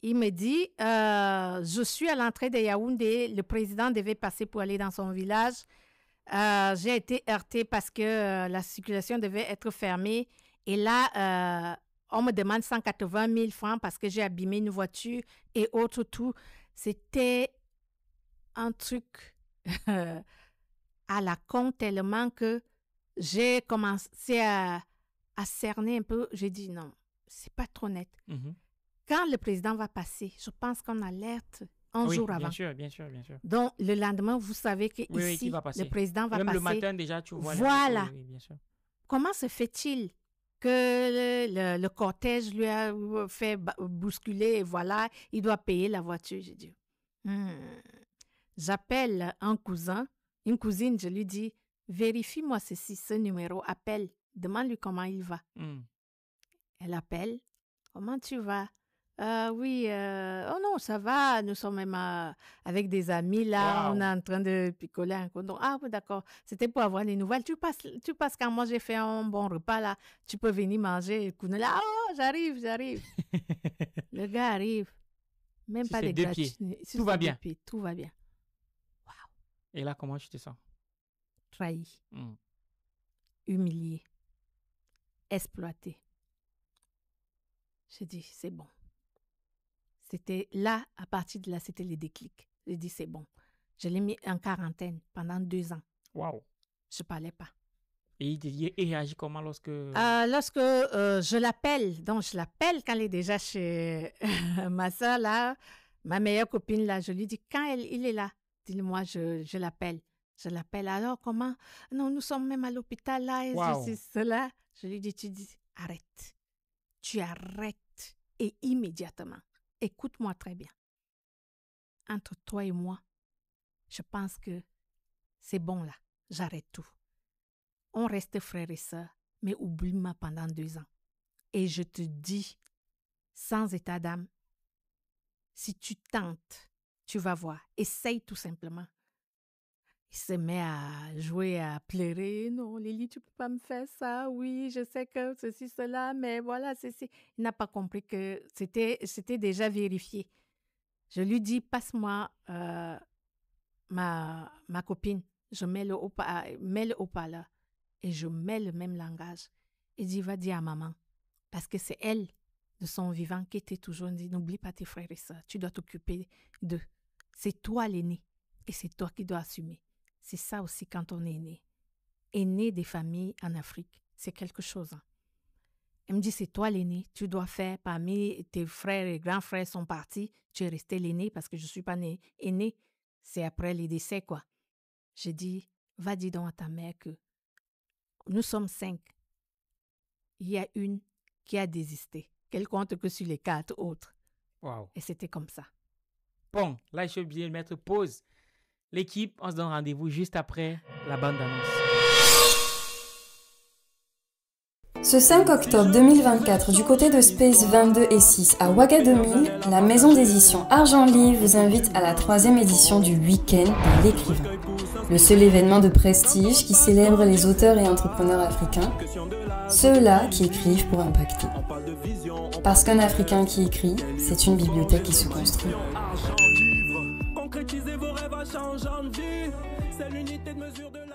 Il me dit, euh, je suis à l'entrée de Yaoundé, le président devait passer pour aller dans son village. Euh, j'ai été heurté parce que euh, la circulation devait être fermée. Et là, on me demande 180 000 francs parce que j'ai abîmé une voiture et autres tout. C'était un truc <laughs> à la con tellement que j'ai commencé à, cerner un peu. J'ai dit non, c'est pas trop net. Mm-hmm quand le président va passer, je pense qu'on alerte un jour avant. Bien sûr, bien sûr, bien sûr. Donc, le lendemain, vous savez que ici, le président va passer. le matin, déjà, tu vois. Voilà. Comment se fait-il que le, cortège lui a fait bousculer et voilà, il doit payer la voiture? J'ai dit, hmm. j'appelle un cousin, une cousine, je lui dis, vérifie-moi ceci, ce numéro, appelle, demande-lui comment il va. Hmm. Elle appelle, comment tu vas? Ah oui, euh, oh non, ça va, nous sommes même euh, avec des amis là, on est en train de picoler un condom. »« ah oui, d'accord, c'était pour avoir les nouvelles. Tu passes, tu passes quand moi j'ai fait un bon repas là, tu peux venir manger. Le là, oh, j'arrive, j'arrive. <laughs> le gars arrive, même pas des tout va bien. tout va bien. Et là, comment je te sens Trahi, hmm. humilié, exploité. Je dis, c'est bon. C'était là, à partir de là, c'était les déclics. J'ai dit, c'est bon. Je l'ai mis en quarantaine pendant deux ans. waouh Je parlais pas. Et il réagit comment lorsque... Euh, lorsque euh, je l'appelle, donc je l'appelle quand elle est déjà chez <laughs> ma soeur là, ma meilleure copine là, je lui dis, quand elle, il est là, dis-moi, je, je l'appelle. Je l'appelle, alors comment Non, nous sommes même à l'hôpital là, et ceci, cela. Je lui dis, tu dis, arrête. Tu arrêtes. Et immédiatement. Écoute-moi très bien. Entre toi et moi, je pense que c'est bon là, j'arrête tout. On reste frère et sœurs, mais oublie-moi pendant deux ans. Et je te dis, sans état d'âme, si tu tentes, tu vas voir. Essaye tout simplement il se met à jouer, à pleurer. Non, Lily, tu peux pas me faire ça. Oui, je sais que ceci, cela, mais voilà, ceci. Il n'a pas compris que c'était, c'était déjà vérifié. Je lui dis, passe-moi euh, ma, ma copine. Je mets le, haut, mets le et je mets le même langage. Il dit, va dire à maman, parce que c'est elle, de son vivant, qui était toujours dit, n'oublie pas tes frères et ça. tu dois t'occuper d'eux. C'est toi l'aîné et c'est toi qui dois assumer. C'est ça aussi quand on est né. Né des familles en Afrique, c'est quelque chose. Hein. Elle me dit, c'est toi l'aîné, tu dois faire, parmi tes frères et grands frères sont partis, tu es resté l'aîné parce que je ne suis pas né, aîné. C'est après les décès, quoi. J'ai dit, va dis donc à ta mère que nous sommes cinq. Il y a une qui a désisté, qu'elle compte que sur les quatre autres. Wow. Et c'était comme ça. Bon, là, je suis bien mettre pause. L'équipe, on se donne rendez-vous juste après la bande annonce. Ce 5 octobre 2024, du côté de Space 22 et 6 à Ouagadougou, la maison d'édition Argent Livre vous invite à la troisième édition du Week-end par l'écrivain. Le seul événement de prestige qui célèbre les auteurs et entrepreneurs africains, ceux-là qui écrivent pour impacter. Parce qu'un Africain qui écrit, c'est une bibliothèque qui se construit change de vie, C'est l'unité de mesure de la